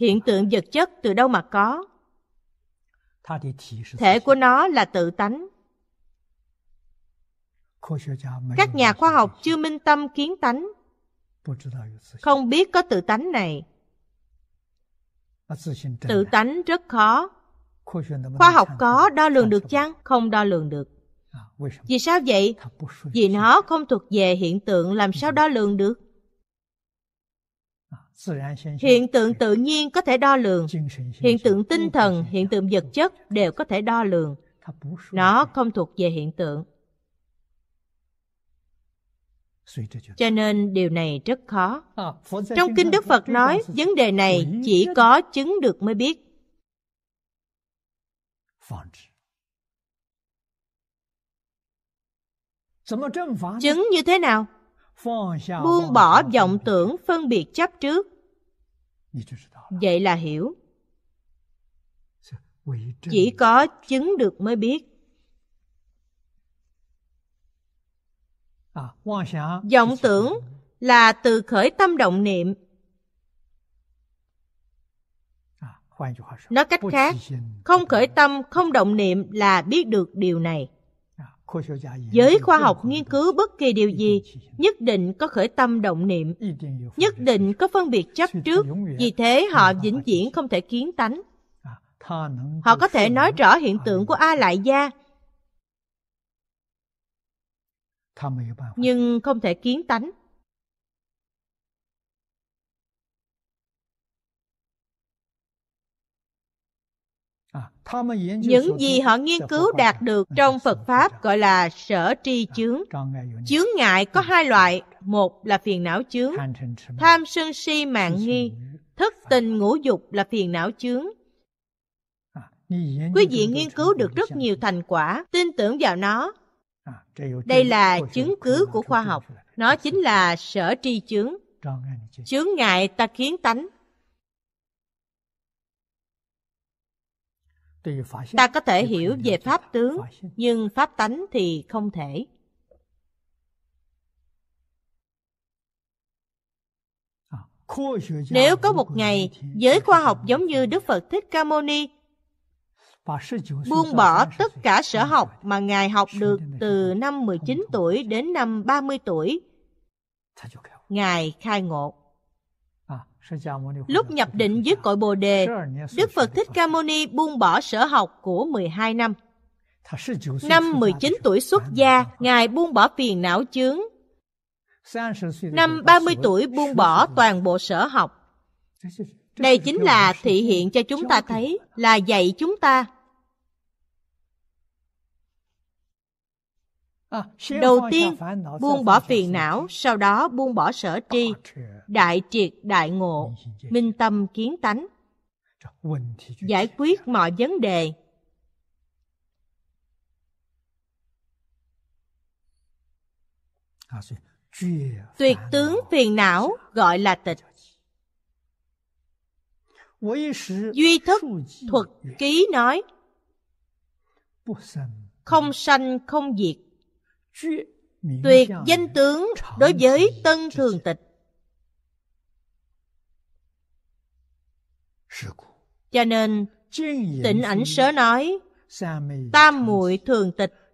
hiện tượng vật chất từ đâu mà có thể của nó là tự tánh các nhà khoa học chưa minh tâm kiến tánh không biết có tự tánh này tự tánh rất khó khoa học có đo lường được chăng không đo lường được à, vì sao vậy vì nó không thuộc về hiện tượng làm sao đo lường được hiện tượng tự nhiên có thể đo lường hiện tượng tinh thần hiện tượng vật chất đều có thể đo lường nó không thuộc về hiện tượng cho nên điều này rất khó à, trong kinh đức phật nói vấn đề này chỉ có chứng được mới biết chứng như thế nào buông bỏ vọng tưởng phân biệt chấp trước vậy là hiểu chỉ có chứng được mới biết à, vọng tưởng là từ khởi tâm động niệm à, nói cách khác không khởi tâm không động niệm là biết được điều này giới khoa học nghiên cứu bất kỳ điều gì nhất định có khởi tâm động niệm nhất định có phân biệt chấp trước vì thế họ vĩnh viễn không thể kiến tánh à, họ có thể nói rõ hiện à, tượng của a lại gia nhưng không thể kiến tánh À, những gì họ nghiên cứu đạt được à, trong phật pháp gọi là sở tri à, chướng chướng ngại có ừ. hai loại một là phiền não chướng tham sân si mạng nghi thất tình ngũ dục là phiền não chướng quý vị nghiên cứu được rất nhiều thành quả tin tưởng vào nó đây là chứng cứ của khoa học nó chính là sở tri chướng chướng ngại ta khiến tánh ta có thể hiểu về pháp tướng nhưng pháp tánh thì không thể à, nếu có một ngày giới khoa học giống như đức phật thích ca mâu ni buông bỏ tất cả sở học mà ngài học được từ năm 19 tuổi đến năm 30 tuổi ngài khai ngộ Lúc nhập định dưới cội Bồ Đề, Đức Phật Thích Ca Mâu Ni buông bỏ sở học của 12 năm. Năm 19 tuổi xuất gia, Ngài buông bỏ phiền não chướng. Năm 30 tuổi buông bỏ toàn bộ sở học. Đây chính là thị hiện cho chúng ta thấy là dạy chúng ta À, Đầu tiên, buông bỏ phiền não, sau đó buông bỏ sở tri, đại triệt đại ngộ, minh tâm kiến tánh, giải quyết mọi vấn đề. À, Tuyệt tướng phiền não gọi là tịch. Duy thức thuật ký nói, không sanh không diệt tuyệt danh tướng đối với tân thường tịch cho nên tịnh ảnh sớ nói tam muội thường tịch à,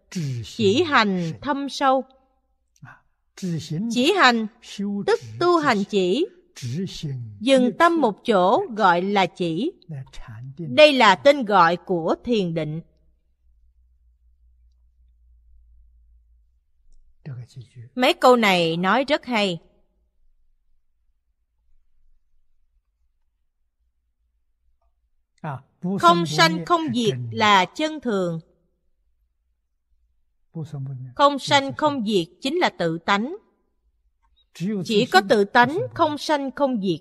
chỉ hành thâm sâu chỉ hành tức tu hành chỉ dừng tâm một chỗ gọi là chỉ đây là tên gọi của thiền định Mấy câu này nói rất hay. À, không sanh không diệt là chân thường. Không sanh không diệt chính là tự tánh. Chỉ có tự tánh không sanh không diệt.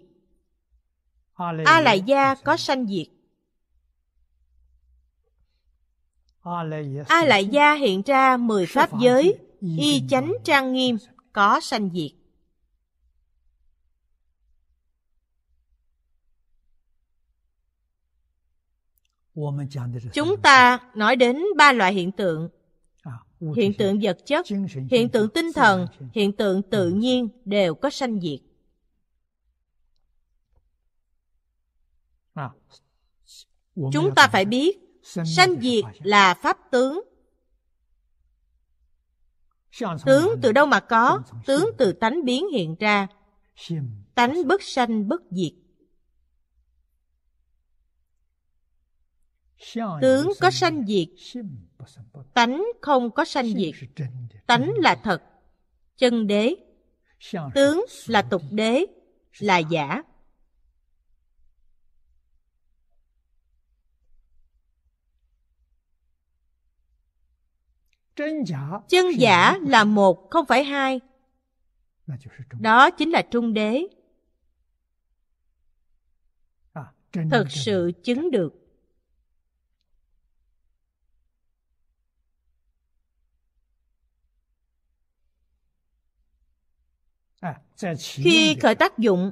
A lại gia có sanh diệt. A lại gia hiện ra mười pháp giới y chánh trang nghiêm có sanh diệt chúng ta nói đến ba loại hiện tượng hiện tượng vật chất hiện tượng tinh thần hiện tượng tự nhiên đều có sanh diệt chúng ta phải biết sanh diệt là pháp tướng Tướng từ đâu mà có, tướng từ tánh biến hiện ra. Tánh bất sanh bất diệt. Tướng có sanh diệt, tánh không có sanh diệt. Tánh là thật, chân đế. Tướng là tục đế, là giả. Chân giả là một, không phải hai. Đó chính là trung đế. À, Thật sự chứng được. À, Khi khởi tác dụng,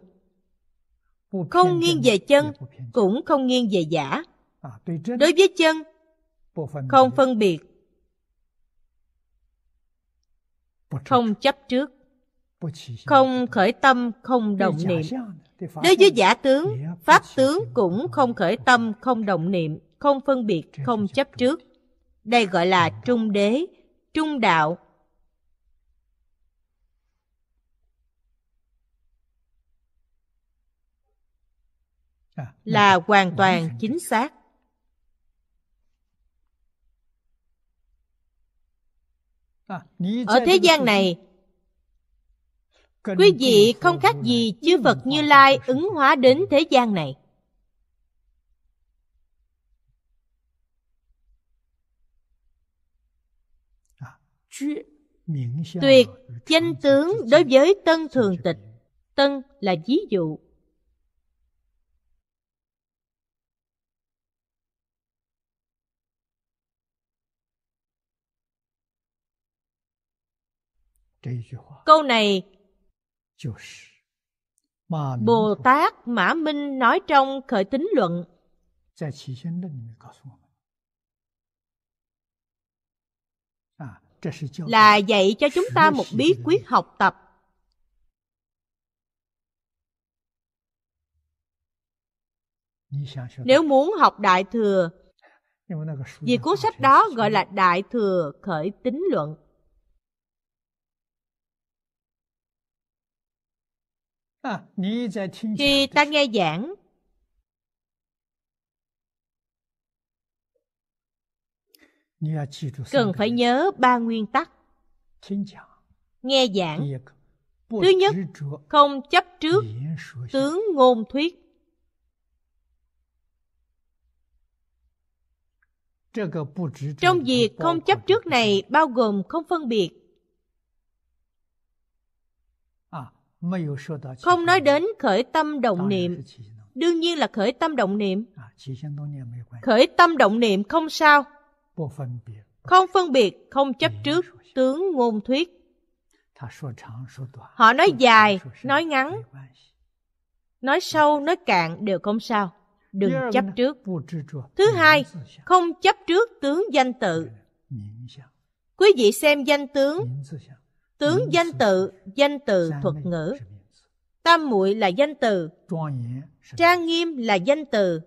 không nghiêng về chân, cũng không nghiêng về giả. À, Đối với chân, không phân biệt không chấp trước không khởi tâm không động niệm đối với giả tướng pháp tướng cũng không khởi tâm không động niệm không phân biệt không chấp trước đây gọi là trung đế trung đạo à, là hoàn toàn chính xác À, ở thế gian này quý vị không khác gì chư phật như lai ứng hóa đến thế gian này à, tuyệt danh tướng đối với tân thường tịch tân là ví dụ Câu này Bồ Tát Mã Minh nói trong Khởi Tính Luận là dạy cho chúng ta một bí quyết học tập nếu muốn học đại thừa vì cuốn sách đó gọi là đại thừa khởi tính luận khi ta nghe giảng cần phải nhớ ba nguyên tắc nghe giảng thứ nhất không chấp trước tướng ngôn thuyết trong việc không chấp trước này bao gồm không phân biệt Không nói đến khởi tâm động niệm, đương nhiên là khởi tâm động niệm. Khởi tâm động niệm không sao. Không phân biệt, không chấp trước, tướng ngôn thuyết. Họ nói dài, nói ngắn, nói sâu, nói cạn đều không sao. Đừng chấp trước. Thứ hai, không chấp trước tướng danh tự. Quý vị xem danh tướng, tướng danh tự danh từ thuật ngữ tam muội là danh từ trang nghiêm là danh từ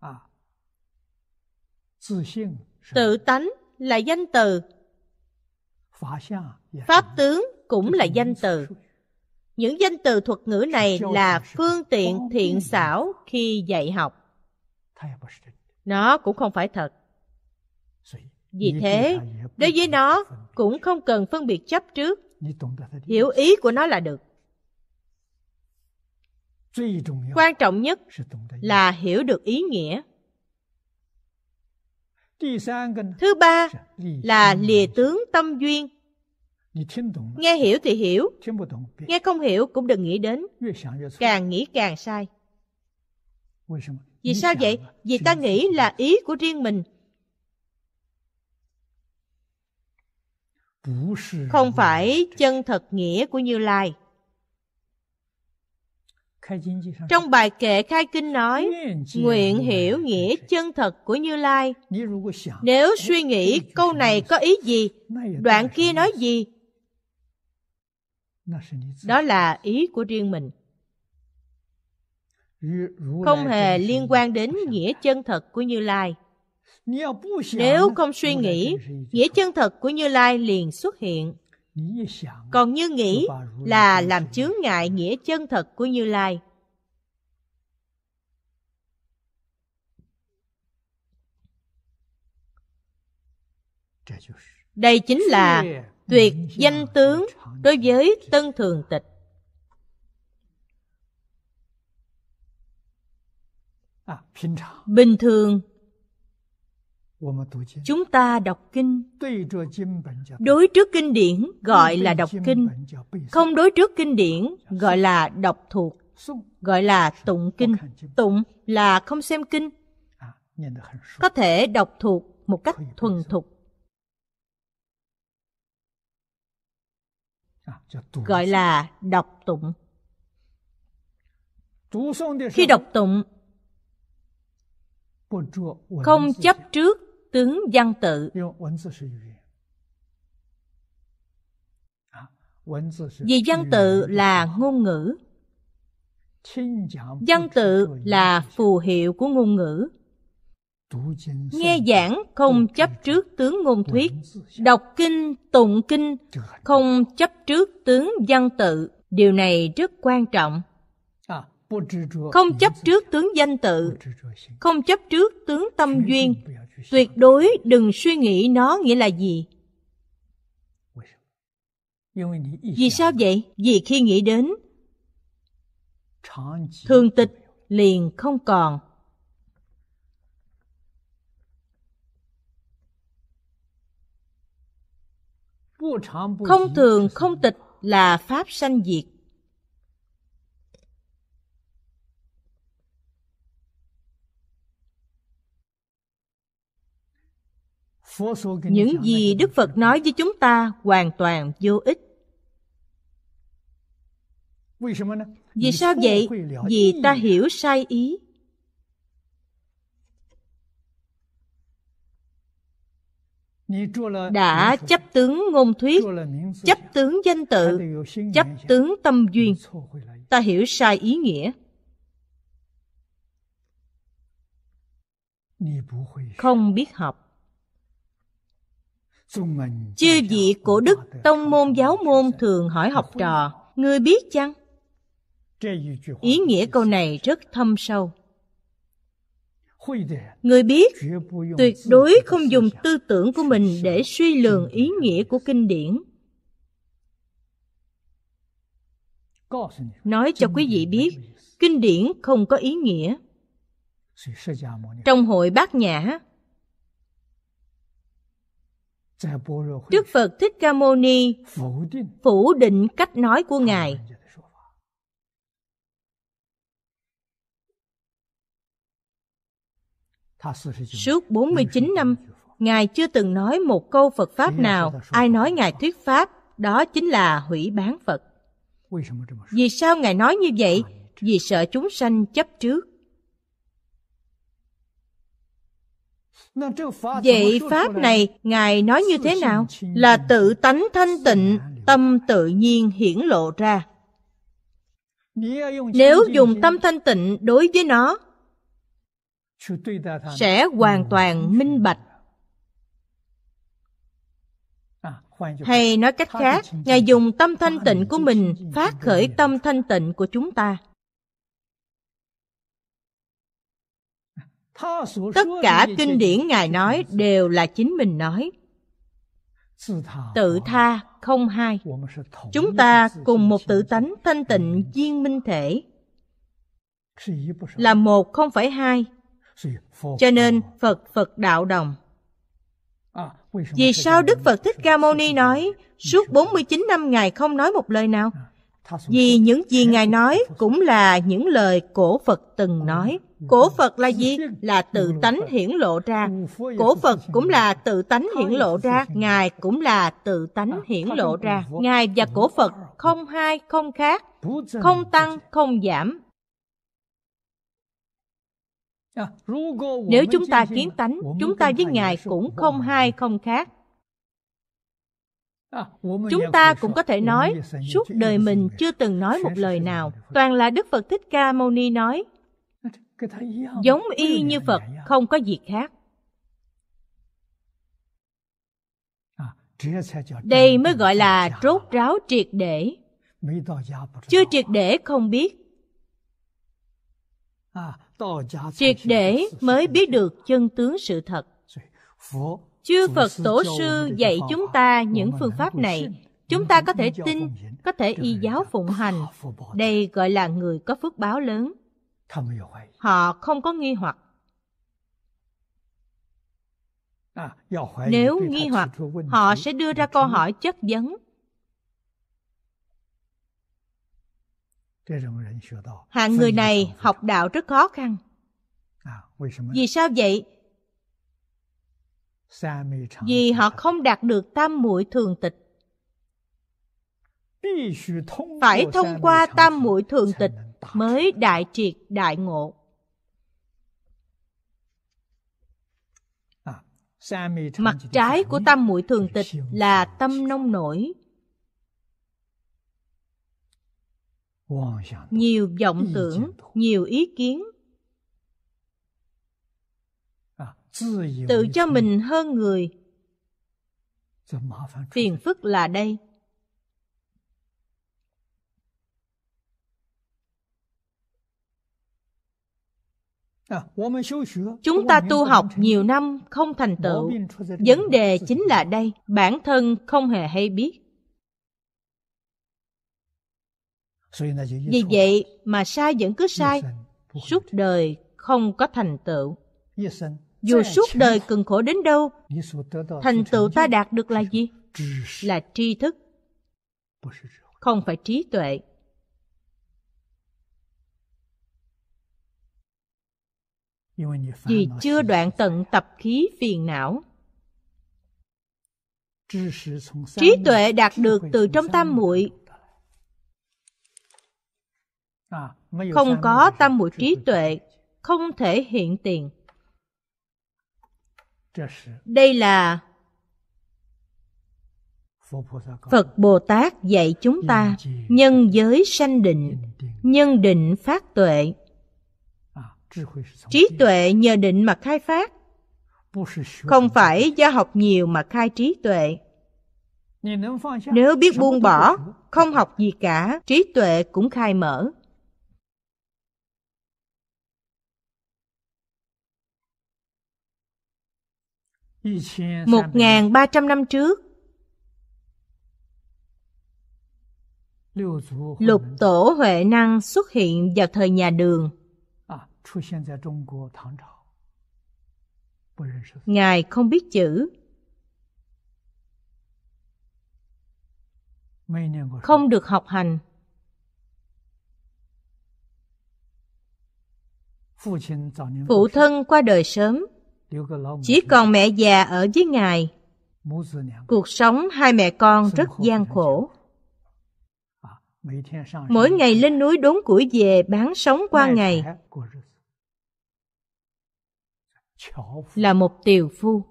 à. tự tánh là danh từ pháp tướng cũng là danh từ những danh từ thuật ngữ này là phương tiện thiện xảo khi dạy học nó cũng không phải thật vì thế đối với nó cũng không cần phân biệt chấp trước hiểu ý của nó là được quan trọng nhất là hiểu được ý nghĩa thứ ba là lìa tướng tâm duyên nghe hiểu thì hiểu nghe không hiểu cũng đừng nghĩ đến càng nghĩ càng sai vì sao vậy vì ta nghĩ là ý của riêng mình không phải chân thật nghĩa của Như Lai. Trong bài kệ Khai Kinh nói, nguyện hiểu nghĩa chân thật của Như Lai. Nếu suy nghĩ câu này có ý gì, đoạn kia nói gì, đó là ý của riêng mình. Không hề liên quan đến nghĩa chân thật của Như Lai. Nếu không suy nghĩ, nghĩa chân thật của Như Lai liền xuất hiện. Còn như nghĩ là làm chướng ngại nghĩa chân thật của Như Lai. Đây chính là tuyệt danh tướng đối với tân thường tịch. Bình thường, Chúng ta đọc kinh đối trước kinh điển gọi là đọc kinh, không đối trước kinh điển gọi là đọc thuộc, gọi là tụng kinh. Tụng là không xem kinh, à, có thể đọc thuộc một cách thuần thục. À, gọi là đọc tụng. Khi đọc tụng, không chấp trước tướng văn tự vì văn tự là ngôn ngữ văn tự là phù hiệu của ngôn ngữ nghe giảng không chấp trước tướng ngôn thuyết đọc kinh tụng kinh không chấp trước tướng văn tự điều này rất quan trọng à, không chấp trước tướng danh tự không chấp trước tướng tâm duyên tuyệt đối đừng suy nghĩ nó nghĩa là gì vì sao vậy vì khi nghĩ đến thường tịch liền không còn không thường không tịch là pháp sanh diệt những gì đức phật nói với chúng ta hoàn toàn vô ích vì sao vậy vì ta hiểu sai ý đã chấp tướng ngôn thuyết chấp tướng danh tự chấp tướng tâm duyên ta hiểu sai ý nghĩa không biết học Chư vị cổ đức tông môn giáo môn thường hỏi học trò, người biết chăng? Ý nghĩa câu này rất thâm sâu. Người biết tuyệt đối không dùng tư tưởng của mình để suy lường ý nghĩa của kinh điển. Nói cho quý vị biết, kinh điển không có ý nghĩa. Trong hội bát nhã, Đức Phật Thích Ca Mâu Ni phủ định cách nói của Ngài. Suốt 49 năm, Ngài chưa từng nói một câu Phật Pháp nào, ai nói Ngài thuyết Pháp, đó chính là hủy bán Phật. Vì sao Ngài nói như vậy? Vì sợ chúng sanh chấp trước. Vậy Pháp này, Ngài nói như thế nào? Là tự tánh thanh tịnh, tâm tự nhiên hiển lộ ra. Nếu dùng tâm thanh tịnh đối với nó, sẽ hoàn toàn minh bạch. À, Hay nói cách khác, Ngài dùng tâm thanh tịnh của mình phát khởi tâm thanh tịnh của chúng ta. tất cả kinh điển ngài nói đều là chính mình nói tự tha không hai chúng ta cùng một tự tánh thanh tịnh viên minh thể là một không phải hai cho nên phật phật đạo đồng à, vì sao Đức Phật Thích Ca Mâu Ni nói suốt 49 năm Ngài không nói một lời nào? À, vì những gì Ngài nói cũng là những lời cổ Phật từng nói. Cổ Phật là gì? Là tự tánh hiển lộ ra. Cổ Phật cũng là tự tánh hiển lộ ra. Ngài cũng là tự tánh hiển lộ ra. Ngài và cổ Phật không hai, không khác, không tăng, không giảm. Nếu chúng ta kiến tánh, chúng ta với Ngài cũng không hai, không khác. Chúng ta cũng có thể nói, suốt đời mình chưa từng nói một lời nào, toàn là Đức Phật Thích Ca Mâu Ni nói, giống y như phật không có gì khác à, đây mới gọi là rốt ráo triệt để chưa triệt để không biết à, triệt để mới biết được chân tướng sự thật chư phật tổ sư dạy chúng ta những phương pháp này chúng ta có thể tin có thể y giáo phụng hành đây gọi là người có phước báo lớn Họ không có nghi hoặc. À, Nếu nghi hoặc, họ sẽ đưa ra câu hỏi chất vấn. Hạng người này học đạo rất khó khăn. À, vì sao vậy? Vì họ không đạt được tam muội thường tịch. Phải thông qua tam muội thường tịch mới đại triệt đại ngộ. À, Mặt trái của tâm muội thường tịch là tâm nông nổi. Nhiều dạ vọng tưởng, nhiều ý kiến. À, tự cho mình hơn người. Phiền phức là đây. Chúng ta tu học nhiều năm không thành tựu. Vấn đề chính là đây, bản thân không hề hay biết. Vì vậy mà sai vẫn cứ sai, suốt đời không có thành tựu. Dù suốt đời cần khổ đến đâu, thành tựu ta đạt được là gì? Là tri thức, không phải trí tuệ. vì chưa đoạn tận tập khí phiền não trí à, tuệ đạt được từ trong tam muội không có tam muội trí tuệ không thể hiện tiền đây là phật bồ tát dạy chúng ta nhân giới sanh định nhân định phát tuệ trí tuệ nhờ định mà khai phát không phải do học nhiều mà khai trí tuệ nếu biết buông bỏ không học gì cả trí tuệ cũng khai mở một ngàn ba trăm năm trước lục tổ huệ năng xuất hiện vào thời nhà đường Ngài không biết chữ. Không được học hành. Phụ thân qua đời sớm, chỉ còn mẹ già ở với ngài. Cuộc sống hai mẹ con rất gian khổ. Mỗi ngày lên núi đốn củi về bán sống qua ngày, là một tiều phu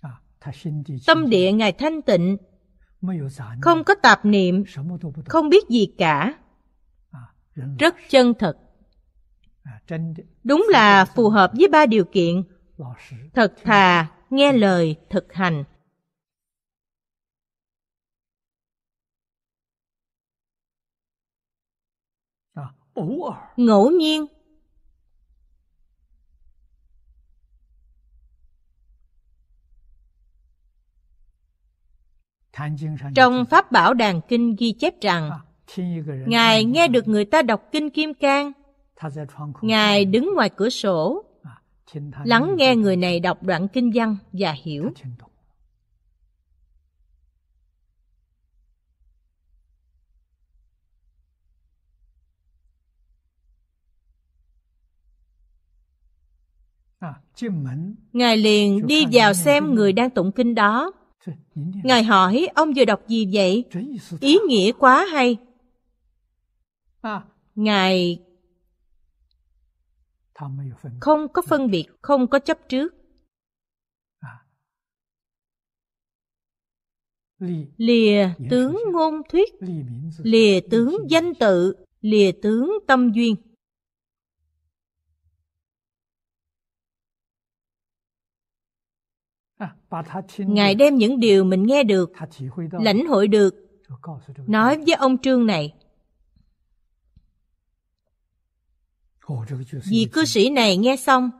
à, tâm địa ngài thanh tịnh không có tạp niệm không biết gì cả à, rất chân thật à, đúng là phù hợp với ba điều kiện thật thà nghe lời thực hành À? ngẫu nhiên trong pháp bảo đàn kinh ghi chép rằng à, ngài nghe được người ta đọc kinh kim cang ngài đứng ngoài cửa sổ à, lắng nghe người này đọc đoạn kinh văn và hiểu Ngài liền đi vào xem người đang tụng kinh đó. Ngài hỏi, ông vừa đọc gì vậy? Ý nghĩa quá hay. À. Ngài không có phân biệt, không có chấp trước. À. Lìa tướng ngôn thuyết, lìa tướng danh tự, lìa tướng tâm duyên. À, ngài đem những điều mình nghe được lãnh hội được nói với ông trương này Vì cư sĩ này nghe xong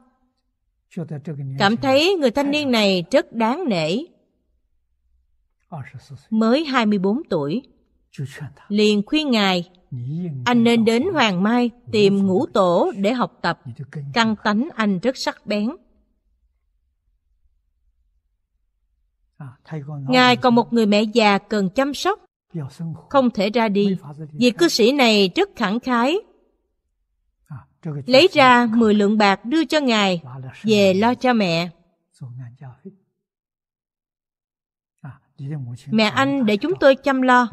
cảm thấy người thanh niên này rất đáng nể mới 24 tuổi liền khuyên ngài anh nên đến hoàng mai tìm ngũ tổ để học tập căn tánh anh rất sắc bén À, Ngài còn một người mẹ già cần chăm sóc, không thể ra đi. Vì cư sĩ này rất khẳng khái, à, lấy ra 10 lượng bạc đưa cho Ngài về lo cho mẹ. À, mẹ anh để chúng tôi chăm lo,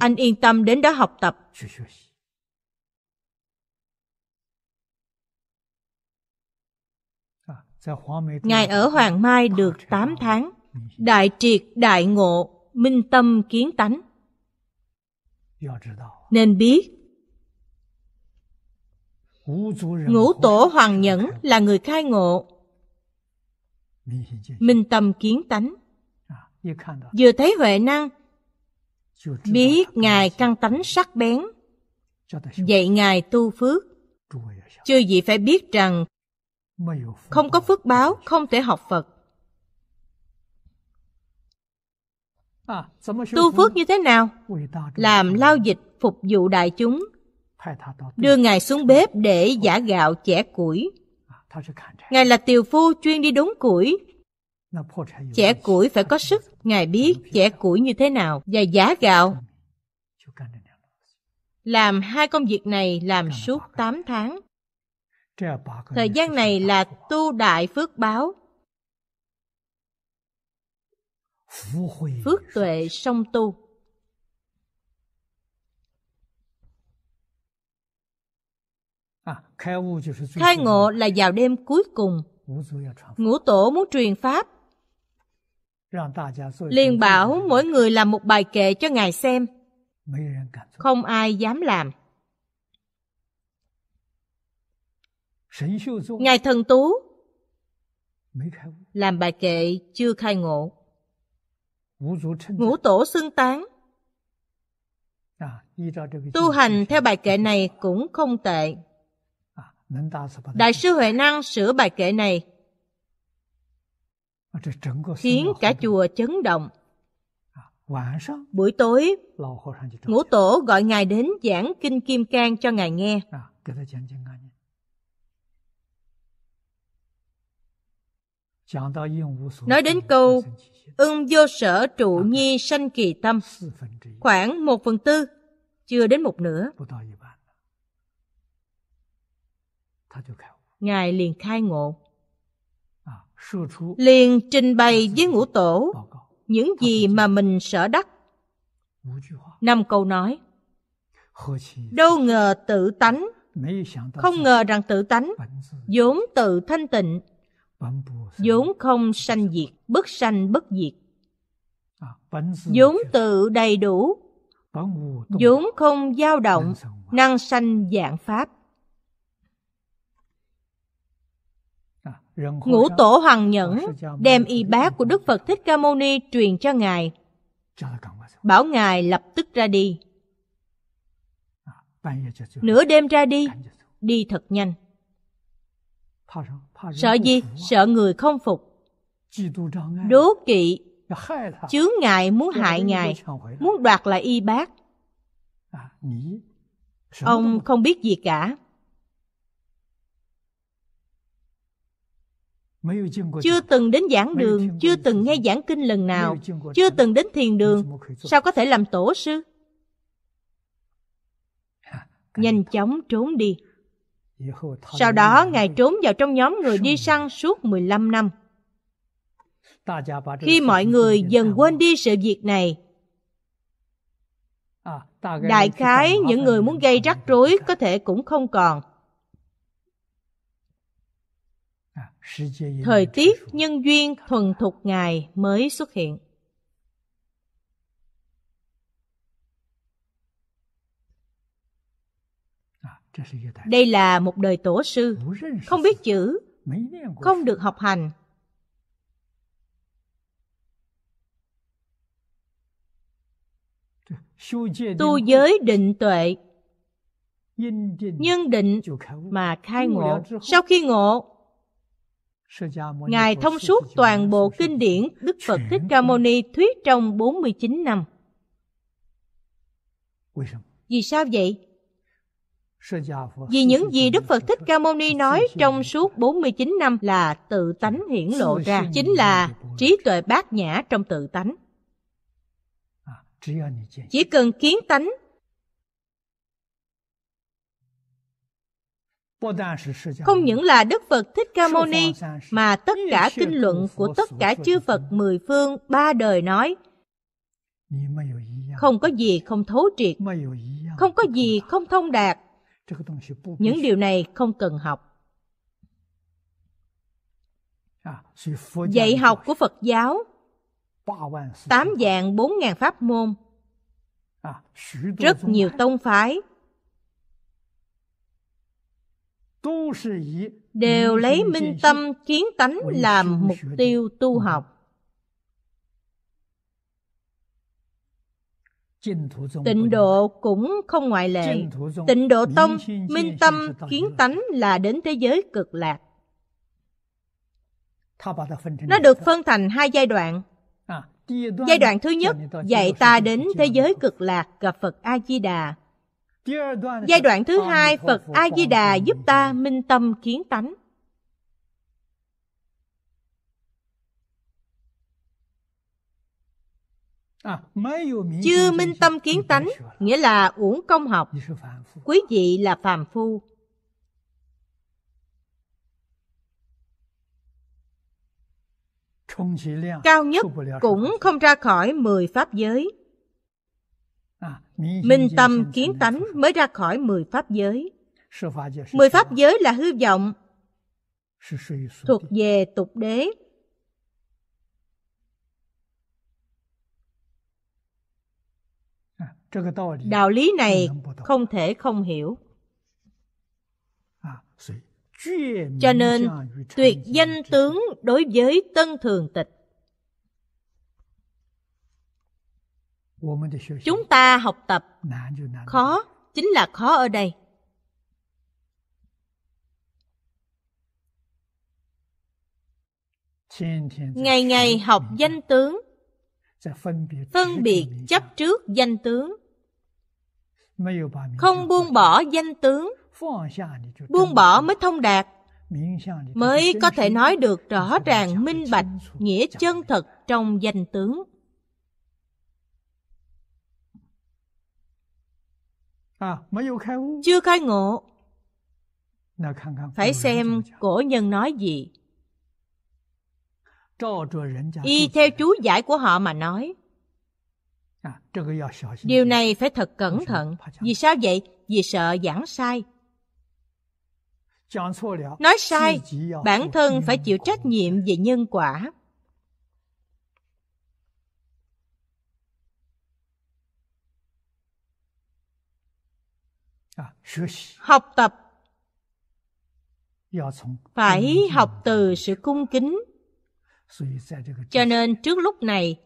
anh yên tâm đến đó học tập. Ngài ở Hoàng Mai được 8 tháng đại triệt đại ngộ minh tâm kiến tánh nên biết ngũ tổ hoàng nhẫn là người khai ngộ minh tâm kiến tánh vừa thấy huệ năng biết ngài căn tánh sắc bén dạy ngài tu phước chưa gì phải biết rằng không có phước báo không thể học phật tu phước như thế nào làm lao dịch phục vụ đại chúng đưa ngài xuống bếp để giả gạo chẻ củi à, ngài là tiều phu chuyên đi đốn củi chẻ củi phải có sức ngài biết chẻ củi như thế nào và giả gạo làm hai công việc này làm suốt 8 tháng. Thời gian này là tu đại phước báo. phước tuệ song tu à, khai ngộ là vào đêm cuối cùng ngũ tổ muốn truyền pháp liền bảo mỗi người làm một bài kệ cho ngài xem không ai dám làm ngài thần tú làm bài kệ chưa khai ngộ ngũ tổ xưng tán tu hành theo bài kệ này cũng không tệ đại sư huệ năng sửa bài kệ này khiến cả chùa chấn động buổi tối ngũ tổ gọi ngài đến giảng kinh kim cang cho ngài nghe nói đến câu ưng vô sở trụ ờ. nhi sanh kỳ tâm, khoảng một phần tư, chưa đến một nửa. Ngài liền khai ngộ, liền trình bày với ngũ tổ những gì mà mình sở đắc. Năm câu nói, đâu ngờ tự tánh, không ngờ rằng tự tánh, vốn tự thanh tịnh, vốn không sanh diệt bất sanh bất diệt à, vốn tự đầy đủ vốn không dao động năng sanh dạng pháp à, ngũ tổ hoàng nhẫn đem y bác của đức phật thích ca mâu ni truyền cho ngài bảo ngài lập tức ra đi à, nửa đêm ra đi đi thật nhanh Sợ gì? Sợ người không phục. Đố kỵ, chướng ngài muốn hại ngài, muốn đoạt lại y bác. À, Ông không biết gì cả. Chưa từng đến giảng đường, chưa từng nghe giảng kinh lần nào, chưa từng đến thiền đường, sao có thể làm tổ sư? À, Nhanh chóng trốn đi. Sau đó, Ngài trốn vào trong nhóm người đi săn suốt 15 năm. Khi mọi người dần quên đi sự việc này, à, đại khái những người muốn gây rắc rối có thể cũng không còn. À, Thời tiết nhân duyên thuần thục Ngài mới xuất hiện. Đây là một đời tổ sư, không biết chữ, không được học hành. Tu giới định tuệ, nhân định mà khai ngộ. Sau khi ngộ, Ngài thông suốt toàn bộ kinh điển Đức Phật Thích Ca Mâu Ni thuyết trong 49 năm. Vì sao vậy? Vì những gì Đức Phật Thích Ca Mâu Ni nói trong suốt 49 năm là tự tánh hiển lộ ra, chính là trí tuệ bát nhã trong tự tánh. À, Chỉ cần kiến tánh Không những là Đức Phật Thích Ca Mâu Ni mà tất cả kinh luận của tất cả chư Phật mười phương ba đời nói không có gì không thấu triệt, không có gì không thông đạt, những điều này không cần học dạy học của phật giáo tám dạng bốn ngàn pháp môn rất nhiều tông phái đều lấy minh tâm kiến tánh làm mục tiêu tu học Tịnh độ cũng không ngoại lệ. Tịnh độ tông, minh tâm, kiến tánh là đến thế giới cực lạc. Nó được phân thành hai giai đoạn. À, giai đoạn thứ nhất dạy ta đến thế giới cực lạc gặp Phật A-di-đà. Giai đoạn thứ hai, Phật A-di-đà giúp ta minh tâm kiến tánh. Chưa minh tâm kiến tánh, nghĩa là uổng công học. Quý vị là phàm phu. Cao nhất cũng không ra khỏi mười pháp giới. Minh tâm kiến tánh mới ra khỏi mười pháp giới. Mười pháp giới là hư vọng, thuộc về tục đế, đạo lý này không thể không hiểu cho nên tuyệt danh tướng đối với tân thường tịch chúng ta học tập khó chính là khó ở đây ngày ngày học danh tướng phân biệt chấp trước danh tướng không buông bỏ danh tướng buông bỏ mới thông đạt mới có thể nói được rõ ràng minh bạch nghĩa chân thật trong danh tướng chưa khai ngộ phải xem cổ nhân nói gì y theo chú giải của họ mà nói À, điều này phải thật cẩn thận vì sao vậy vì sợ giảng sai nói sai bản thân phải chịu trách nhiệm về nhân quả à, học tập phải học từ sự cung kính cho nên trước lúc này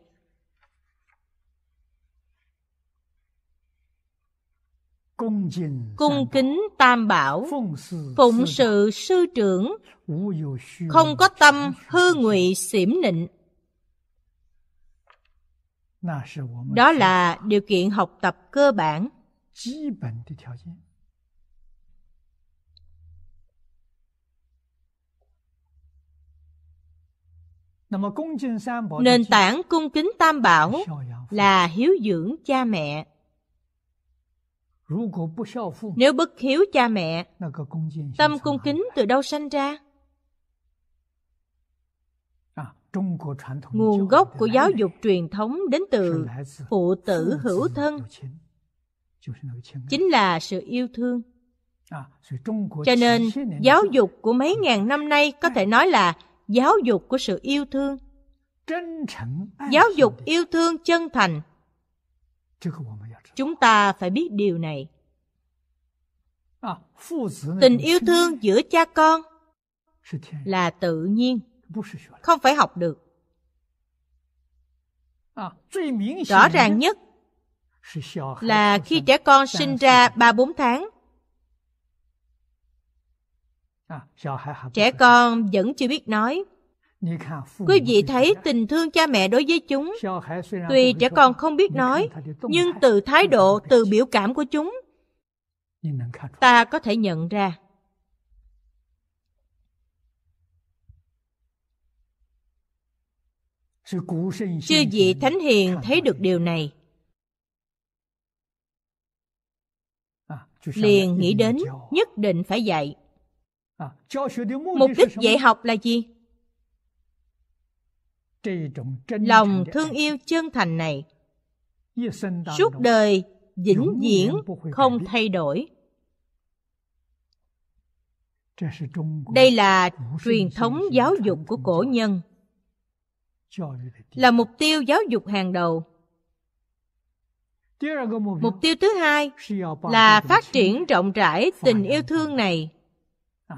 cung kính tam bảo phụng sự sư trưởng không có tâm hư ngụy xỉm nịnh đó là điều kiện học tập cơ bản nền tảng cung kính tam bảo là hiếu dưỡng cha mẹ nếu bất hiếu cha mẹ, tâm cung kính từ đâu sanh ra? Nguồn gốc của giáo dục truyền thống đến từ phụ tử hữu thân, chính là sự yêu thương. Cho nên, giáo dục của mấy ngàn năm nay có thể nói là giáo dục của sự yêu thương. Giáo dục yêu thương chân thành Chúng ta phải biết điều này. Tình yêu thương giữa cha con là tự nhiên, không phải học được. Rõ ràng nhất là khi trẻ con sinh ra ba bốn tháng, trẻ con vẫn chưa biết nói Quý vị thấy tình thương cha mẹ đối với chúng, tuy trẻ con không biết nói, nhưng từ thái độ, từ biểu cảm của chúng, ta có thể nhận ra. Chư vị Thánh Hiền thấy được điều này. À, Liền nghĩ đến nhất định phải dạy. À, Mục đích dạy học là gì? lòng thương yêu chân thành này suốt đời vĩnh viễn không thay đổi đây là truyền thống giáo dục của cổ nhân là mục tiêu giáo dục hàng đầu mục tiêu thứ hai là phát triển rộng rãi tình yêu thương này à,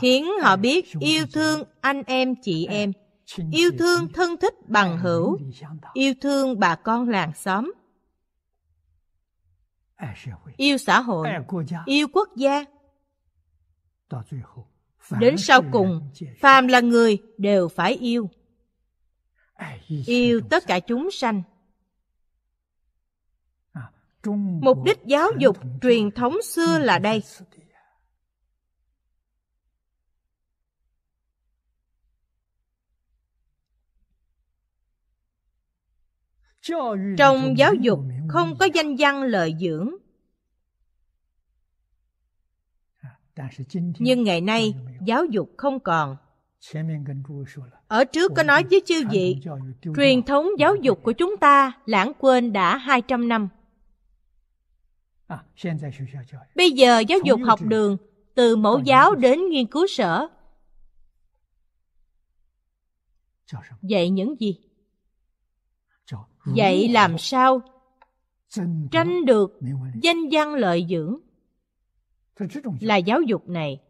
khiến họ biết yêu thương anh em chị em yêu thương thân thích bằng hữu yêu thương bà con làng xóm yêu xã hội yêu quốc gia đến sau cùng phàm là người đều phải yêu yêu tất cả chúng sanh mục đích giáo dục truyền thống xưa là đây trong giáo dục không có danh văn lợi dưỡng à, nhưng ngày nay giáo dục không còn ở trước có nói với chư vị truyền thống giáo dục của chúng ta lãng quên đã 200 năm à, bây giờ giáo dục học đường từ mẫu giáo đến nghiên cứu sở dạy những gì vậy làm sao tranh được danh văn lợi dưỡng là giáo dục này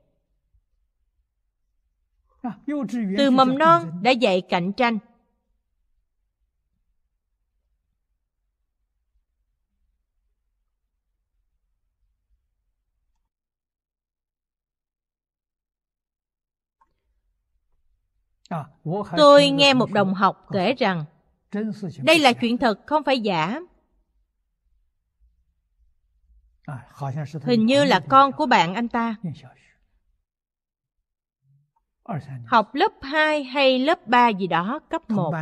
từ mầm non đã dạy cạnh tranh tôi nghe một đồng học kể rằng đây là chuyện thật không phải giả hình như là con của bạn anh ta học lớp 2 hay lớp 3 gì đó cấp 1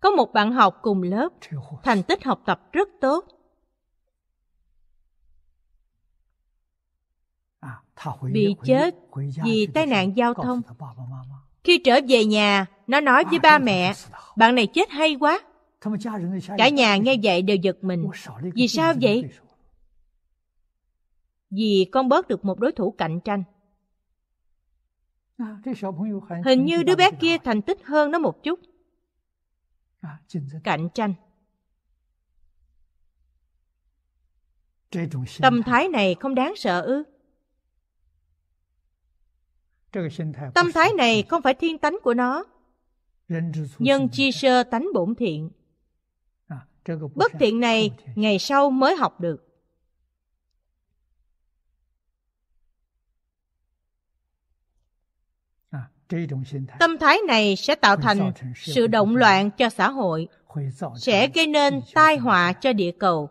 có một bạn học cùng lớp thành tích học tập rất tốt bị chết vì tai nạn giao thông khi trở về nhà nó nói với ba mẹ, bạn này chết hay quá. Cả nhà nghe vậy đều giật mình. Vì sao vậy? Vì con bớt được một đối thủ cạnh tranh. Hình như đứa bé kia thành tích hơn nó một chút. Cạnh tranh. Tâm thái này không đáng sợ ư? Tâm thái này không phải thiên tánh của nó nhân chi sơ tánh bổn thiện à, bất thiện này ngày sau mới học được à, tâm thái này sẽ tạo thành sự động loạn cho xã hội sẽ gây nên tai họa cho địa cầu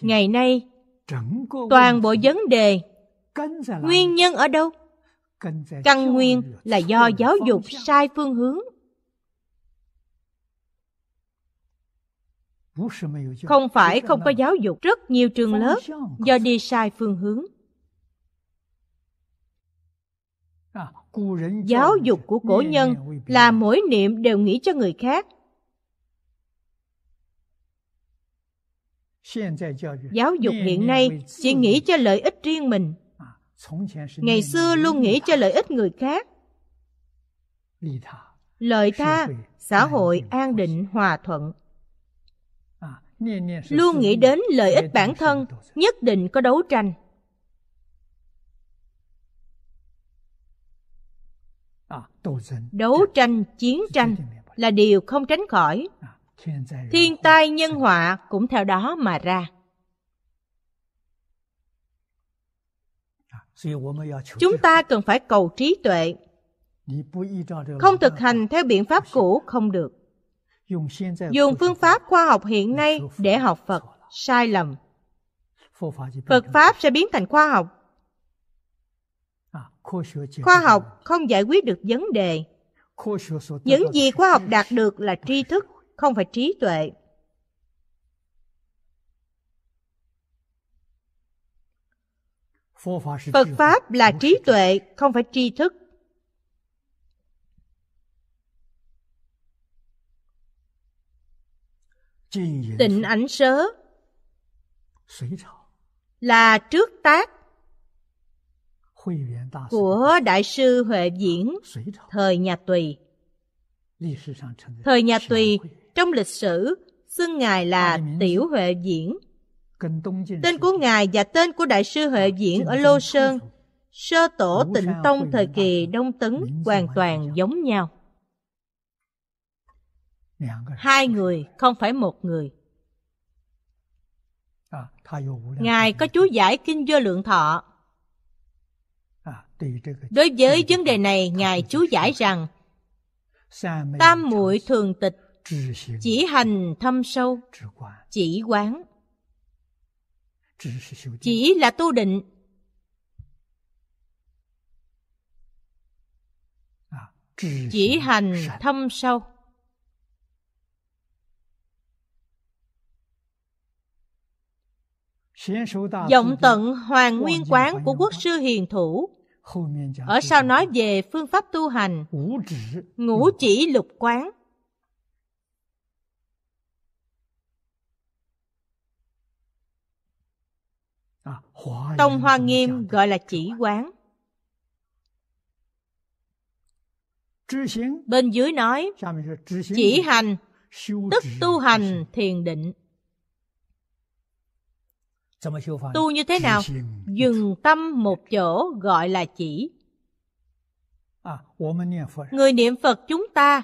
ngày nay toàn bộ vấn đề nguyên nhân ở đâu căn nguyên là do giáo dục sai phương hướng không phải không có giáo dục rất nhiều trường lớp do đi sai phương hướng à, giáo dục của cổ nhân là mỗi niệm đều nghĩ cho người khác giáo dục hiện nay chỉ nghĩ cho lợi ích riêng mình ngày xưa luôn nghĩ cho lợi ích người khác lợi tha xã hội an định hòa thuận luôn nghĩ đến lợi ích bản thân nhất định có đấu tranh đấu tranh chiến tranh là điều không tránh khỏi thiên tai nhân họa cũng theo đó mà ra chúng ta cần phải cầu trí tuệ không thực hành theo biện pháp cũ không được dùng phương pháp khoa học hiện nay để học phật sai lầm phật pháp sẽ biến thành khoa học khoa học không giải quyết được vấn đề những gì khoa học đạt được là tri thức không phải trí tuệ. Phật Pháp là trí tuệ, không phải tri thức. Tịnh ảnh sớ là trước tác của Đại sư Huệ Diễn thời nhà Tùy. Thời nhà Tùy trong lịch sử, xưng Ngài là Tiểu Huệ Diễn. Tên của Ngài và tên của Đại sư Huệ Diễn ở Lô Sơn, sơ tổ tịnh tông thời kỳ Đông Tấn hoàn toàn giống nhau. Hai người, không phải một người. À, ngài có chú giải Kinh Vô Lượng Thọ. À, Đối với vấn đề này, Ngài chú giải rằng tam muội thường tịch chỉ hành thâm sâu chỉ quán chỉ là tu định chỉ hành thâm sâu vọng tận Hoàng Nguyên Quán của Quốc sư Hiền Thủ Ở sau nói về phương pháp tu hành Ngũ chỉ lục quán Tông Hoa Nghiêm gọi là chỉ quán. Bên dưới nói chỉ hành, tức tu hành thiền định. Tu như thế nào? Dừng tâm một chỗ gọi là chỉ. Người niệm Phật chúng ta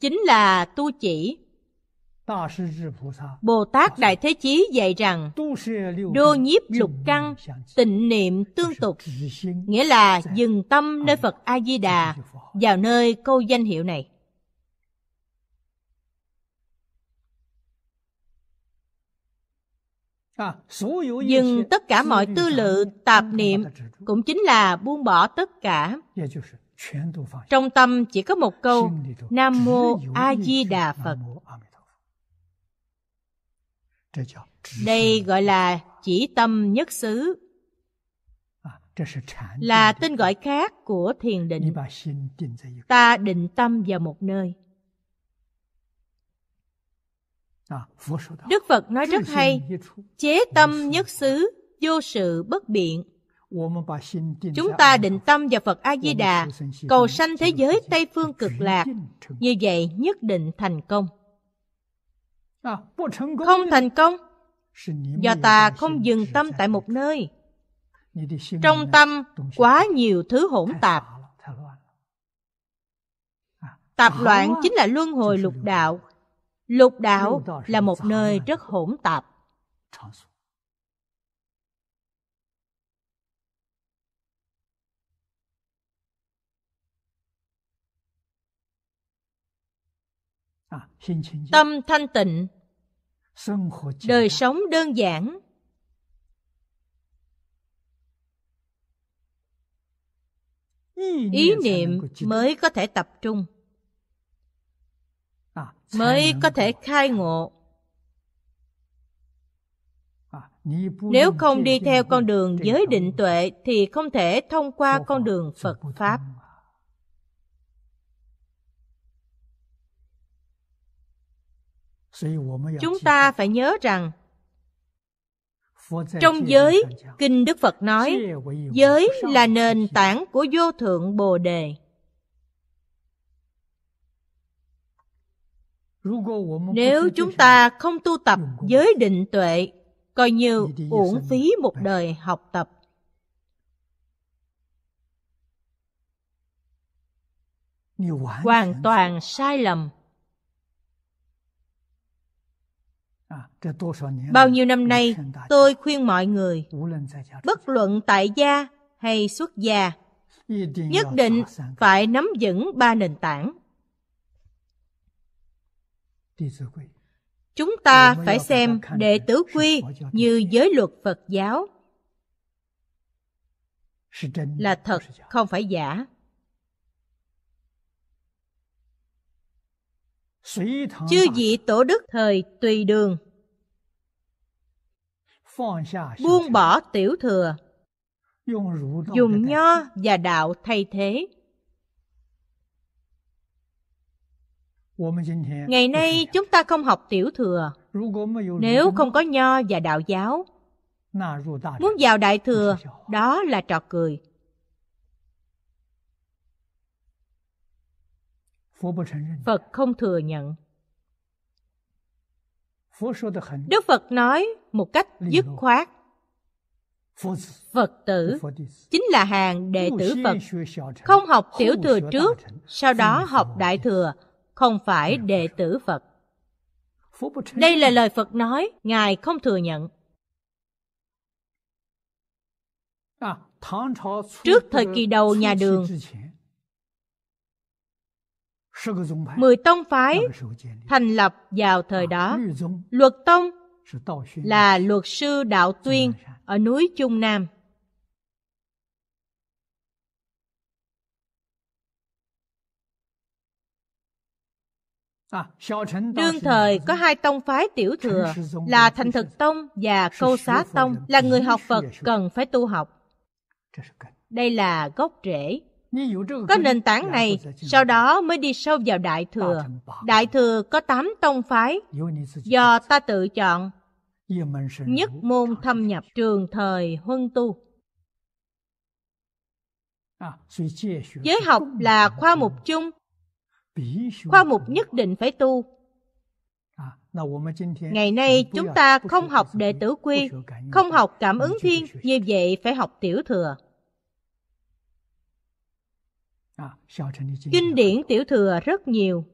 chính là tu chỉ Bồ Tát Đại Thế Chí dạy rằng đô nhiếp lục căn tịnh niệm tương tục, nghĩa là dừng tâm nơi Phật A-di-đà vào nơi câu danh hiệu này. Dừng à, tất cả mọi tư lự, tạp niệm cũng chính là buông bỏ tất cả. Trong tâm chỉ có một câu Nam Mô A Di Đà Phật đây gọi là chỉ tâm nhất xứ là tên gọi khác của thiền định ta định tâm vào một nơi à, đức phật nói rất hay chế tâm nhất xứ vô sự bất biện chúng ta định tâm vào phật a di đà cầu sanh thế giới tây phương cực lạc như vậy nhất định thành công À, không thành công do ta không dừng tâm tại một nơi trong tâm quá nhiều thứ hỗn tạp à, tạp loạn chính là luân hồi lục đạo lục đạo là một nơi rất hỗn tạp à, tâm thanh tịnh đời sống đơn giản ý niệm mới có thể tập trung à, mới có thể khai ngộ à, nếu không đi theo con đường giới định tuệ thì không thể thông qua con đường phật pháp chúng ta phải nhớ rằng trong giới kinh đức phật nói giới là nền tảng của vô thượng bồ đề nếu chúng ta không tu tập giới định tuệ coi như uổng phí một đời học tập hoàn toàn sai lầm bao nhiêu năm nay tôi khuyên mọi người bất luận tại gia hay xuất gia nhất định phải nắm vững ba nền tảng chúng ta phải xem đệ tử quy như giới luật phật giáo là thật không phải giả chư vị tổ đức thời tùy đường buông bỏ tiểu thừa dùng nho và đạo thay thế ngày nay chúng ta không học tiểu thừa nếu không có nho và đạo giáo muốn vào đại thừa đó là trò cười phật không thừa nhận Đức Phật nói một cách dứt khoát. Phật tử chính là hàng đệ tử Phật, không học tiểu thừa trước, sau đó học đại thừa, không phải đệ tử Phật. Đây là lời Phật nói, Ngài không thừa nhận. À, trước thời kỳ đầu nhà đường, Mười tông phái thành lập vào thời đó. Luật tông là luật sư Đạo Tuyên ở núi Trung Nam. Đương thời có hai tông phái tiểu thừa là Thành Thực Tông và Câu Xá Tông là người học Phật cần phải tu học. Đây là gốc rễ. Có nền tảng này, sau đó mới đi sâu vào Đại Thừa. Đại Thừa có tám tông phái, do ta tự chọn. Nhất môn thâm nhập trường thời huân tu. À, Giới học là khoa mục chung, khoa mục nhất định phải tu. À, Ngày nay chúng à, ta không học đệ tử quy, không học cảm ứng thiên, như vậy phải học tiểu thừa. À, Kinh điển tiểu thừa rất nhiều.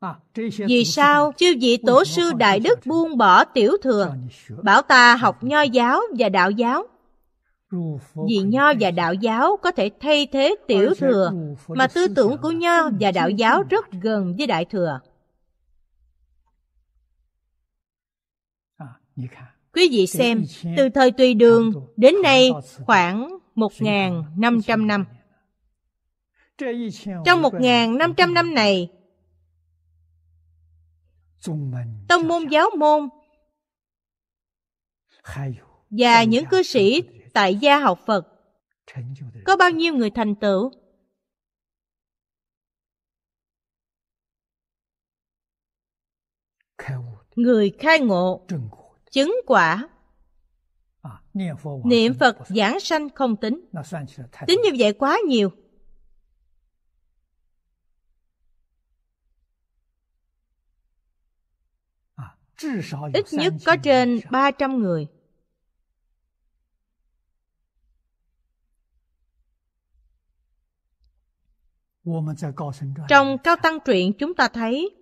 À, Vì sao chư vị tổ sư Đại Đức buông bỏ tiểu thừa, bảo ta học nho giáo và đạo giáo? Vì nho và đạo giáo có thể thay thế tiểu thừa, mà tư tưởng của nho và đạo giáo rất gần với đại thừa. À, Quý vị xem, từ thời Tùy Đường đến nay khoảng 1.500 năm. Trong 1.500 năm này, tông môn giáo môn và những cư sĩ tại gia học Phật có bao nhiêu người thành tựu? Người khai ngộ, chứng quả à, niệm phật giảng sanh không tính tính như vậy quá nhiều ít nhất có trên 300 người. Trong Cao Tăng Truyện chúng ta thấy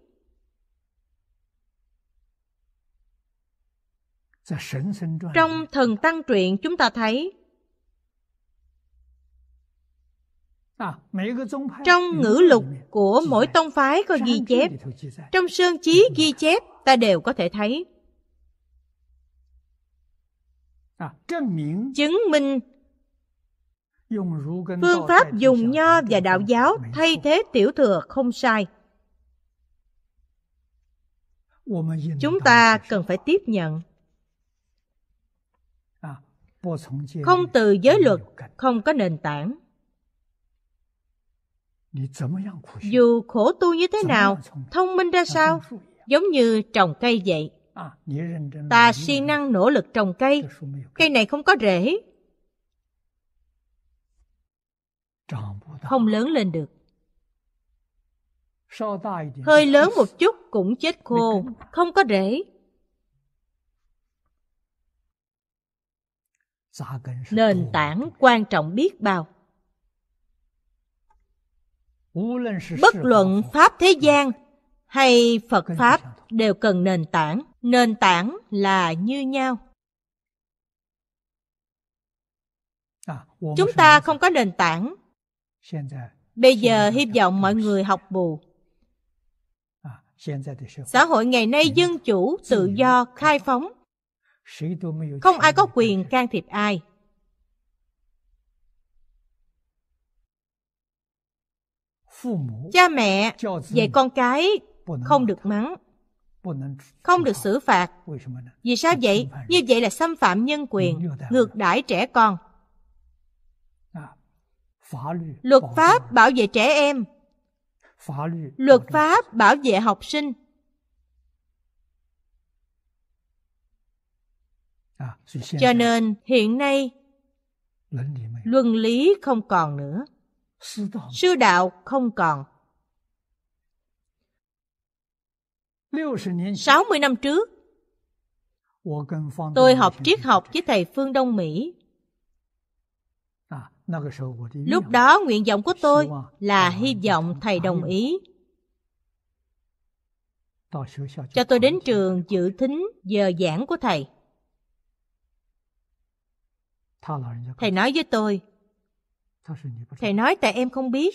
Trong Thần Tăng Truyện chúng ta thấy à, Trong ngữ lục của mỗi tông phái có ghi chép, trong sơn chí ghi chép ta đều có thể thấy. À, Chứng minh phương pháp dùng nho và đạo giáo thay thế tiểu thừa không sai. Chúng ta cần phải tiếp nhận không từ giới luật không có nền tảng dù khổ tu như thế nào thông minh ra sao giống như trồng cây vậy ta siêng năng nỗ lực trồng cây cây này không có rễ không lớn lên được hơi lớn một chút cũng chết khô không có rễ nền tảng quan trọng biết bao bất luận pháp thế gian hay phật pháp đều cần nền tảng nền tảng là như nhau à, chúng ta không có nền tảng bây giờ hy vọng mọi người học bù à, xã hội ngày nay dân chủ tự do khai phóng không ai có quyền can thiệp ai. Cha mẹ dạy con cái không được mắng, không được xử phạt. Vì sao vậy? Như vậy là xâm phạm nhân quyền, ngược đãi trẻ con. Luật pháp bảo vệ trẻ em. Luật pháp bảo vệ học sinh. À, cho nên hiện nay luân lý không còn nữa. Sư đạo không còn. 60 năm trước, tôi học triết học với thầy Phương Đông Mỹ. À, Lúc đó nguyện vọng của tôi à. là hy vọng thầy đồng ý cho tôi đến trường dự thính giờ giảng của thầy Thầy nói với tôi, Thầy nói tại em không biết.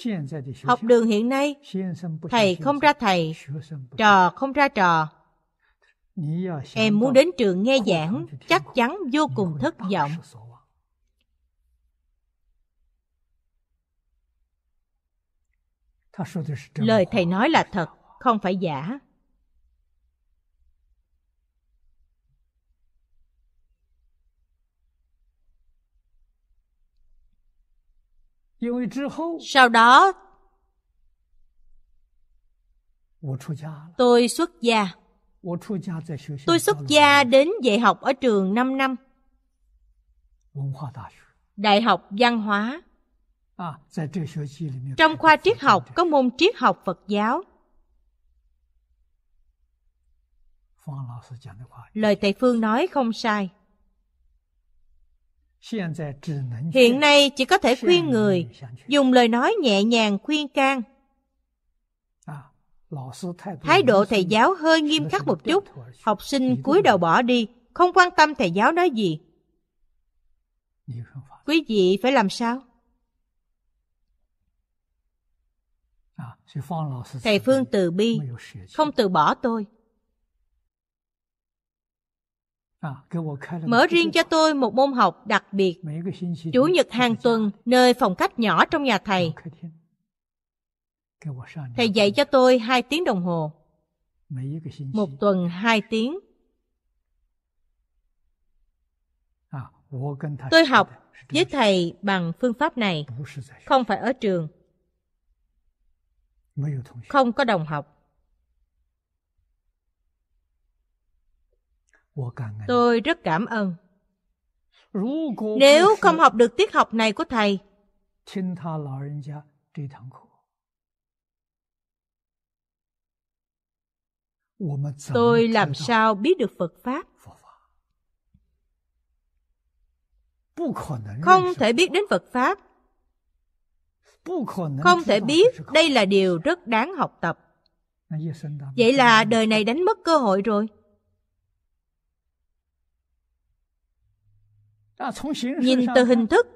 Học đường hiện nay, thầy không ra thầy, trò không ra trò. Em muốn đến trường nghe giảng, chắc chắn vô cùng thất vọng. Lời thầy nói là thật, không phải giả. Sau đó tôi xuất gia. Tôi xuất gia đến dạy học ở trường 5 năm. Đại học Văn hóa. Trong khoa triết học có môn triết học Phật giáo. Lời thầy Phương nói không sai hiện nay chỉ có thể khuyên người dùng lời nói nhẹ nhàng khuyên can thái độ thầy giáo hơi nghiêm khắc một chút học sinh cúi đầu bỏ đi không quan tâm thầy giáo nói gì quý vị phải làm sao thầy phương từ bi không từ bỏ tôi À, mở riêng cho tôi một môn học đặc biệt chủ nhật hàng tuần nơi phòng khách nhỏ trong nhà thầy thầy dạy cho tôi hai tiếng đồng hồ một tuần hai tiếng à, tôi học với thầy bằng phương pháp này không phải ở trường không có đồng học Tôi rất cảm ơn. Nếu không học được tiết học này của thầy, tôi làm sao biết được Phật Pháp? Không thể biết đến Phật Pháp. Không thể biết đây là điều rất đáng học tập. Vậy là đời này đánh mất cơ hội rồi. Nhìn từ hình thức,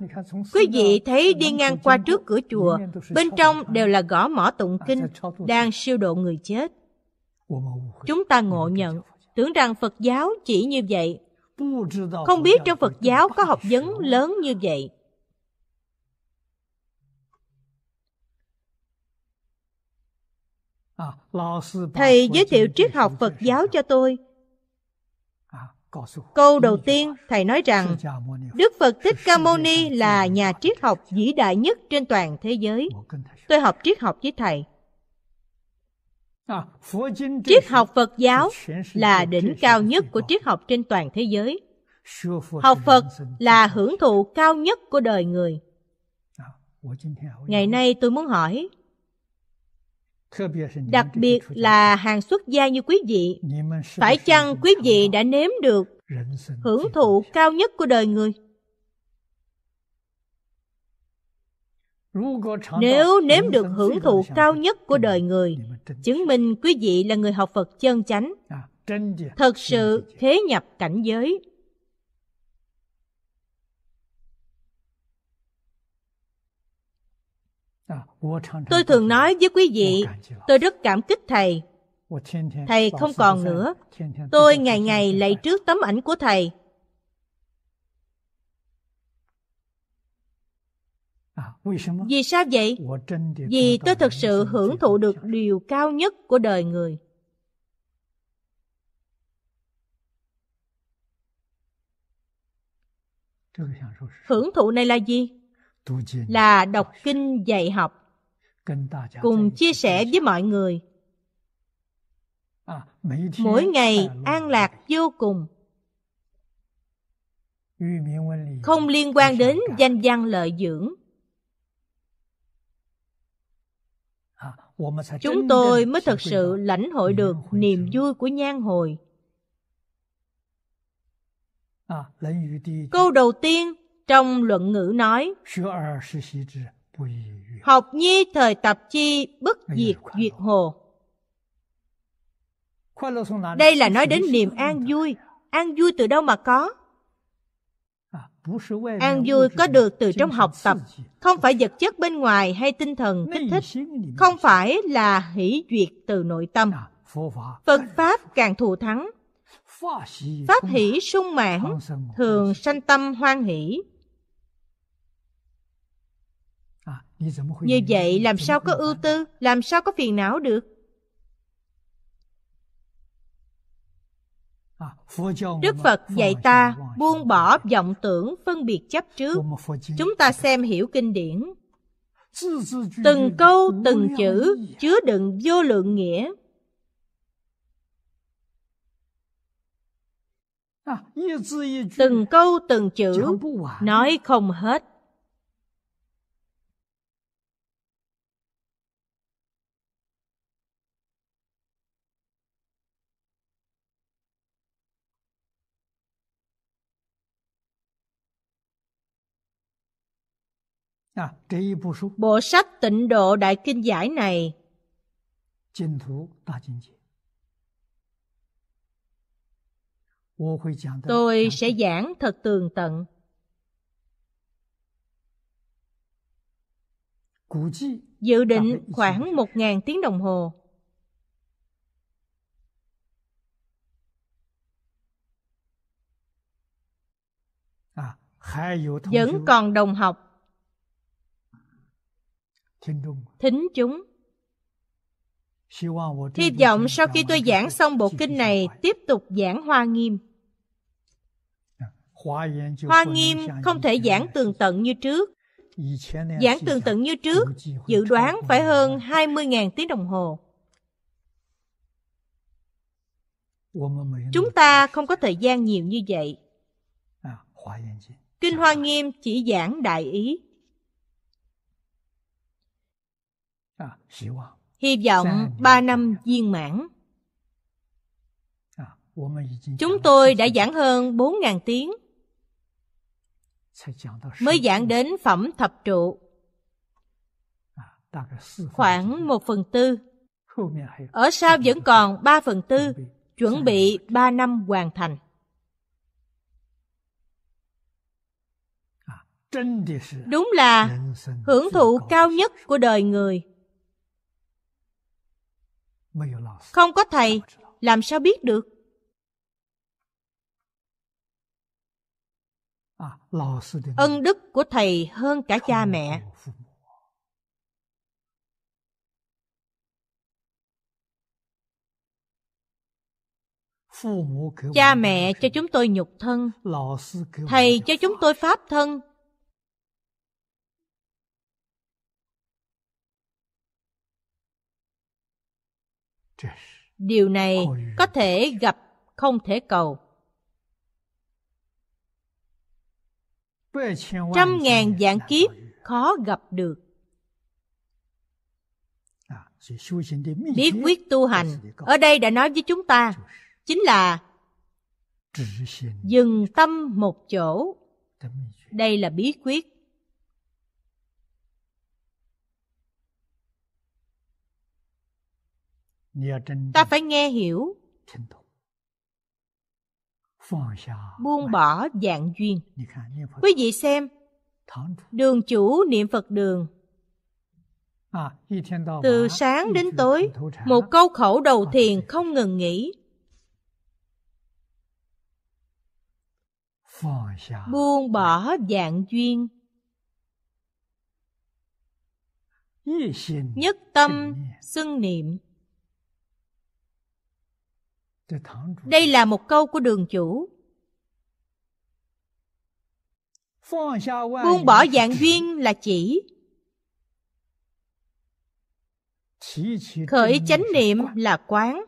quý vị thấy đi ngang qua trước cửa chùa, bên trong đều là gõ mỏ tụng kinh, đang siêu độ người chết. Chúng ta ngộ nhận, tưởng rằng Phật giáo chỉ như vậy. Không biết trong Phật giáo có học vấn lớn như vậy. Thầy giới thiệu triết học Phật giáo cho tôi – Câu đầu tiên, Thầy nói rằng Đức Phật Thích Ca Mâu Ni là nhà triết học vĩ đại nhất trên toàn thế giới. Tôi học triết học với Thầy. À, triết học Phật giáo là đỉnh cao nhất của triết học trên toàn thế giới. Học Phật là hưởng thụ cao nhất của đời người. À, Ngày nay tôi muốn hỏi, đặc biệt là hàng xuất gia như quý vị phải chăng quý vị đã nếm được hưởng thụ cao nhất của đời người nếu nếm được hưởng thụ cao nhất của đời người chứng minh quý vị là người học phật chân chánh thật sự thế nhập cảnh giới tôi thường nói với quý vị tôi rất cảm kích thầy thầy không còn nữa tôi ngày ngày lạy trước tấm ảnh của thầy vì sao vậy vì tôi thật sự hưởng thụ được điều cao nhất của đời người hưởng thụ này là gì là đọc kinh dạy học cùng chia sẻ với mọi người à, mỗi ngày an lạc vô cùng không liên quan đến danh văn lợi dưỡng à, chúng tôi mới thật sự lãnh hội được niềm vui của nhan hồi à, câu đầu tiên trong luận ngữ nói, học nhi thời tập chi bất diệt duyệt hồ. Đây là nói đến niềm an vui. An vui từ đâu mà có? À, an vui có được từ trong học tập, không phải vật chất bên ngoài hay tinh thần kích thích, không phải là hỷ duyệt từ nội tâm. À, Phật Pháp càng thù thắng, Pháp hỷ sung mãn, thường sanh tâm hoan hỷ. À, như vậy làm sao có ưu tư, làm sao có phiền não được? À, Đức Phật dạy ta buông bỏ vọng tưởng phân biệt chấp trước. Chúng ta xem hiểu kinh điển. Từng câu từng chữ chứa đựng vô lượng nghĩa. À, từng câu từng chữ nói không hết. Dạ, Bộ sách tịnh độ đại kinh giải này Tôi sẽ giảng thật tường tận. Dự định khoảng một ngàn tiếng đồng hồ. À, Vẫn còn đồng học thính chúng hy vọng sau khi tôi giảng xong bộ kinh này tiếp tục giảng hoa nghiêm hoa nghiêm không thể giảng tường tận như trước giảng tường tận như trước dự đoán phải hơn 20.000 tiếng đồng hồ chúng ta không có thời gian nhiều như vậy kinh hoa nghiêm chỉ giảng đại ý À, à. Hy vọng ba năm viên mãn. À, Chúng tôi đã giảng hơn bốn ngàn tiếng mới giảng đến phẩm thập trụ khoảng một phần tư ở sau vẫn còn ba phần tư chuẩn bị ba năm hoàn thành đúng là hưởng thụ cao nhất của đời người không có thầy làm sao biết được ân đức của thầy hơn cả cha mẹ cha mẹ cho chúng tôi nhục thân thầy cho chúng tôi pháp thân điều này có thể gặp không thể cầu trăm ngàn dạng kiếp khó gặp được bí quyết tu hành ở đây đã nói với chúng ta chính là dừng tâm một chỗ đây là bí quyết ta phải nghe hiểu buông bỏ dạng duyên quý vị xem đường chủ niệm phật đường à, từ sáng đến tối một câu khẩu đầu thiền không ngừng nghỉ buông bỏ dạng duyên nhất tâm xưng niệm đây là một câu của đường chủ. Buông bỏ dạng duyên là chỉ Khởi chánh niệm là quán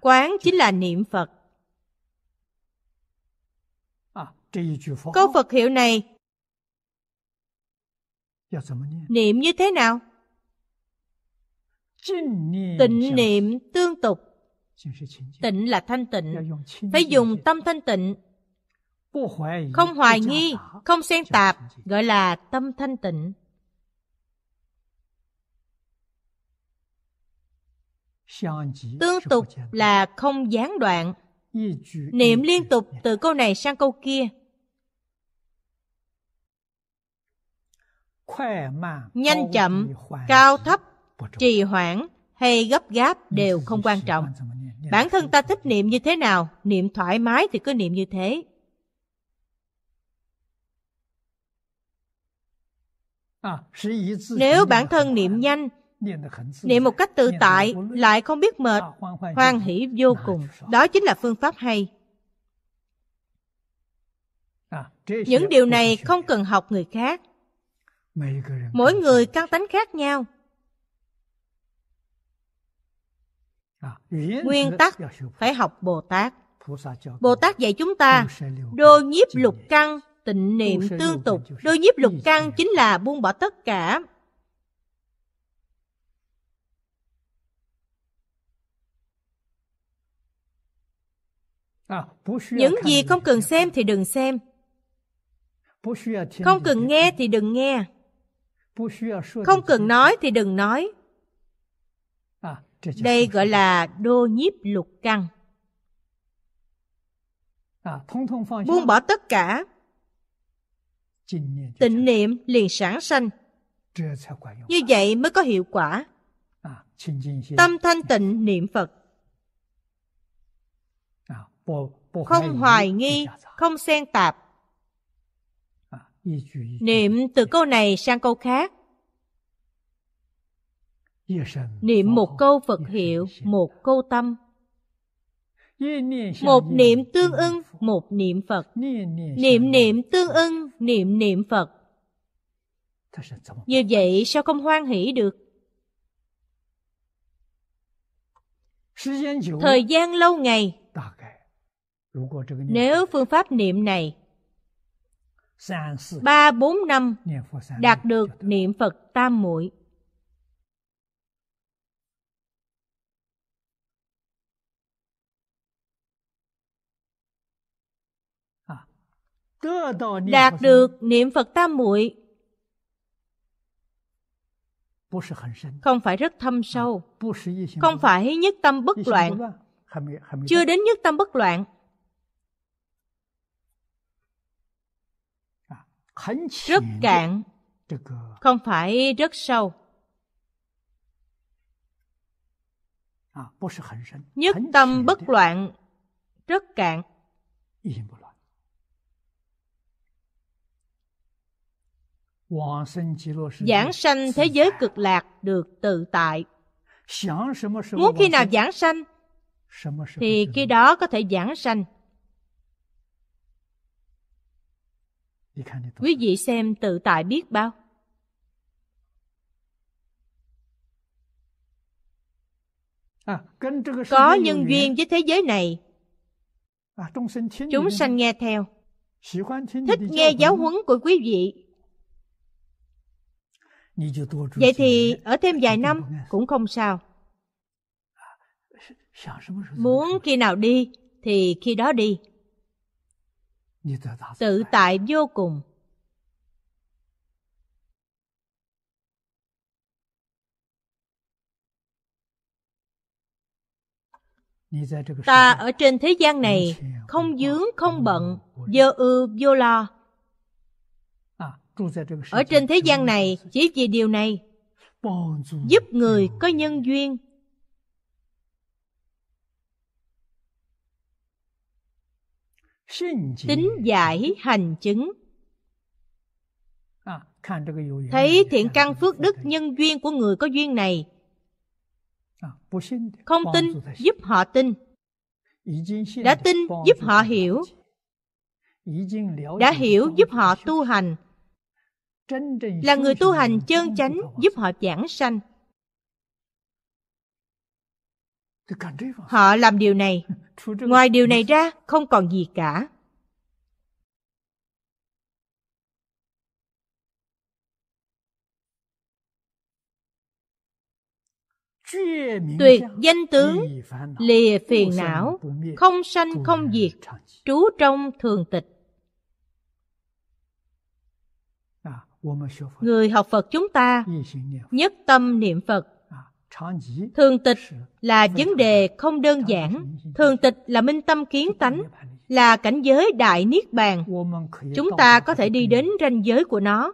Quán chính là niệm Phật à, Câu Phật hiệu này dạ, Niệm như thế nào? Tịnh niệm tương tục Tịnh là thanh tịnh Phải dùng tâm thanh tịnh Không hoài nghi Không xen tạp Gọi là tâm thanh tịnh Tương tục là không gián đoạn Niệm liên tục từ câu này sang câu kia Nhanh chậm, cao thấp trì hoãn hay gấp gáp đều không quan trọng bản thân ta thích niệm như thế nào niệm thoải mái thì cứ niệm như thế à, nếu bản thân niệm nhanh niệm một cách tự tại lại không biết mệt à, hoan hỷ vô cùng đó chính là phương pháp hay à, những điều này không cần học người khác mỗi người căn tánh khác nhau À, Nguyên tắc phải học Bồ Tát. Bồ Tát dạy chúng ta đôi nhiếp lục căn tịnh niệm tương tục. Đôi nhiếp lục căn chính là buông bỏ tất cả. À, à Những gì không cần xem thì đừng xem. Không cần nghe thì đừng nghe. Không cần nói thì đừng nói. Đây gọi là đô nhiếp lục căn. À, Buông bỏ tất cả, tịnh niệm liền sản sanh. Như vậy mới có hiệu quả. À, Tâm thanh tịnh niệm Phật. À, không hoài nghi, không xen tạp. Niệm từ câu này sang câu khác Niệm một câu Phật hiệu, một câu tâm. Một niệm tương ưng, một niệm Phật. Niệm niệm tương ưng, niệm niệm Phật. Như vậy sao không hoan hỷ được? Thời gian lâu ngày, nếu phương pháp niệm này ba bốn năm đạt được niệm Phật tam muội đạt được niệm Phật tam muội không phải rất thâm sâu, không phải nhất tâm bất loạn, chưa đến nhất tâm bất loạn. Rất cạn, không phải rất sâu. Nhất tâm bất loạn, rất cạn. Giảng sanh thế giới cực lạc được tự tại. Muốn khi nào giảng sanh, thì khi đó có thể giảng sanh. Quý vị xem tự tại biết bao. À, có nhân duyên với thế giới này, à, chúng sanh nghe theo, thích nghe giáo huấn của quý vị Vậy thì ở thêm vài năm cũng không sao. À, Muốn khi nào đi thì khi đó đi. Tự tại vô cùng. Ta ở trên thế gian này không dướng, không bận, vô ưu, vô lo ở trên thế gian này chỉ vì điều này giúp người có nhân duyên tính giải hành chứng à, thấy thiện căn phước đức nhân duyên của người có duyên này à, không tin giúp họ tin đã tin giúp họ hiểu đã hiểu giúp họ tu hành là người tu hành chân chánh giúp họ giảng sanh họ làm điều này ngoài điều này ra không còn gì cả tuyệt danh tướng lìa phiền não không sanh không diệt trú trong thường tịch người học phật chúng ta nhất tâm niệm phật à, thường tịch là vấn đề không đơn giản thường tịch là minh tâm kiến tánh là cảnh giới đại niết bàn chúng ta có thể đi đến ranh giới của nó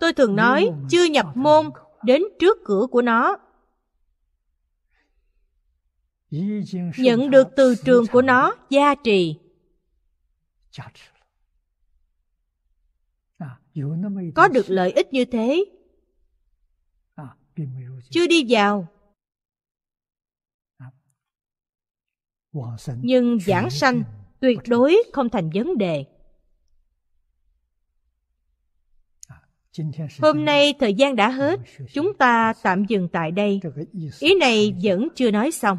tôi thường nói chưa nhập môn đến trước cửa của nó nhận được từ trường của nó gia trì có được lợi ích như thế à, chưa đi vào à. nhưng giảng sanh tuyệt đối không thành vấn đề à, hôm nay thời gian đã hết chúng ta tạm dừng tại đây ý này vẫn chưa nói xong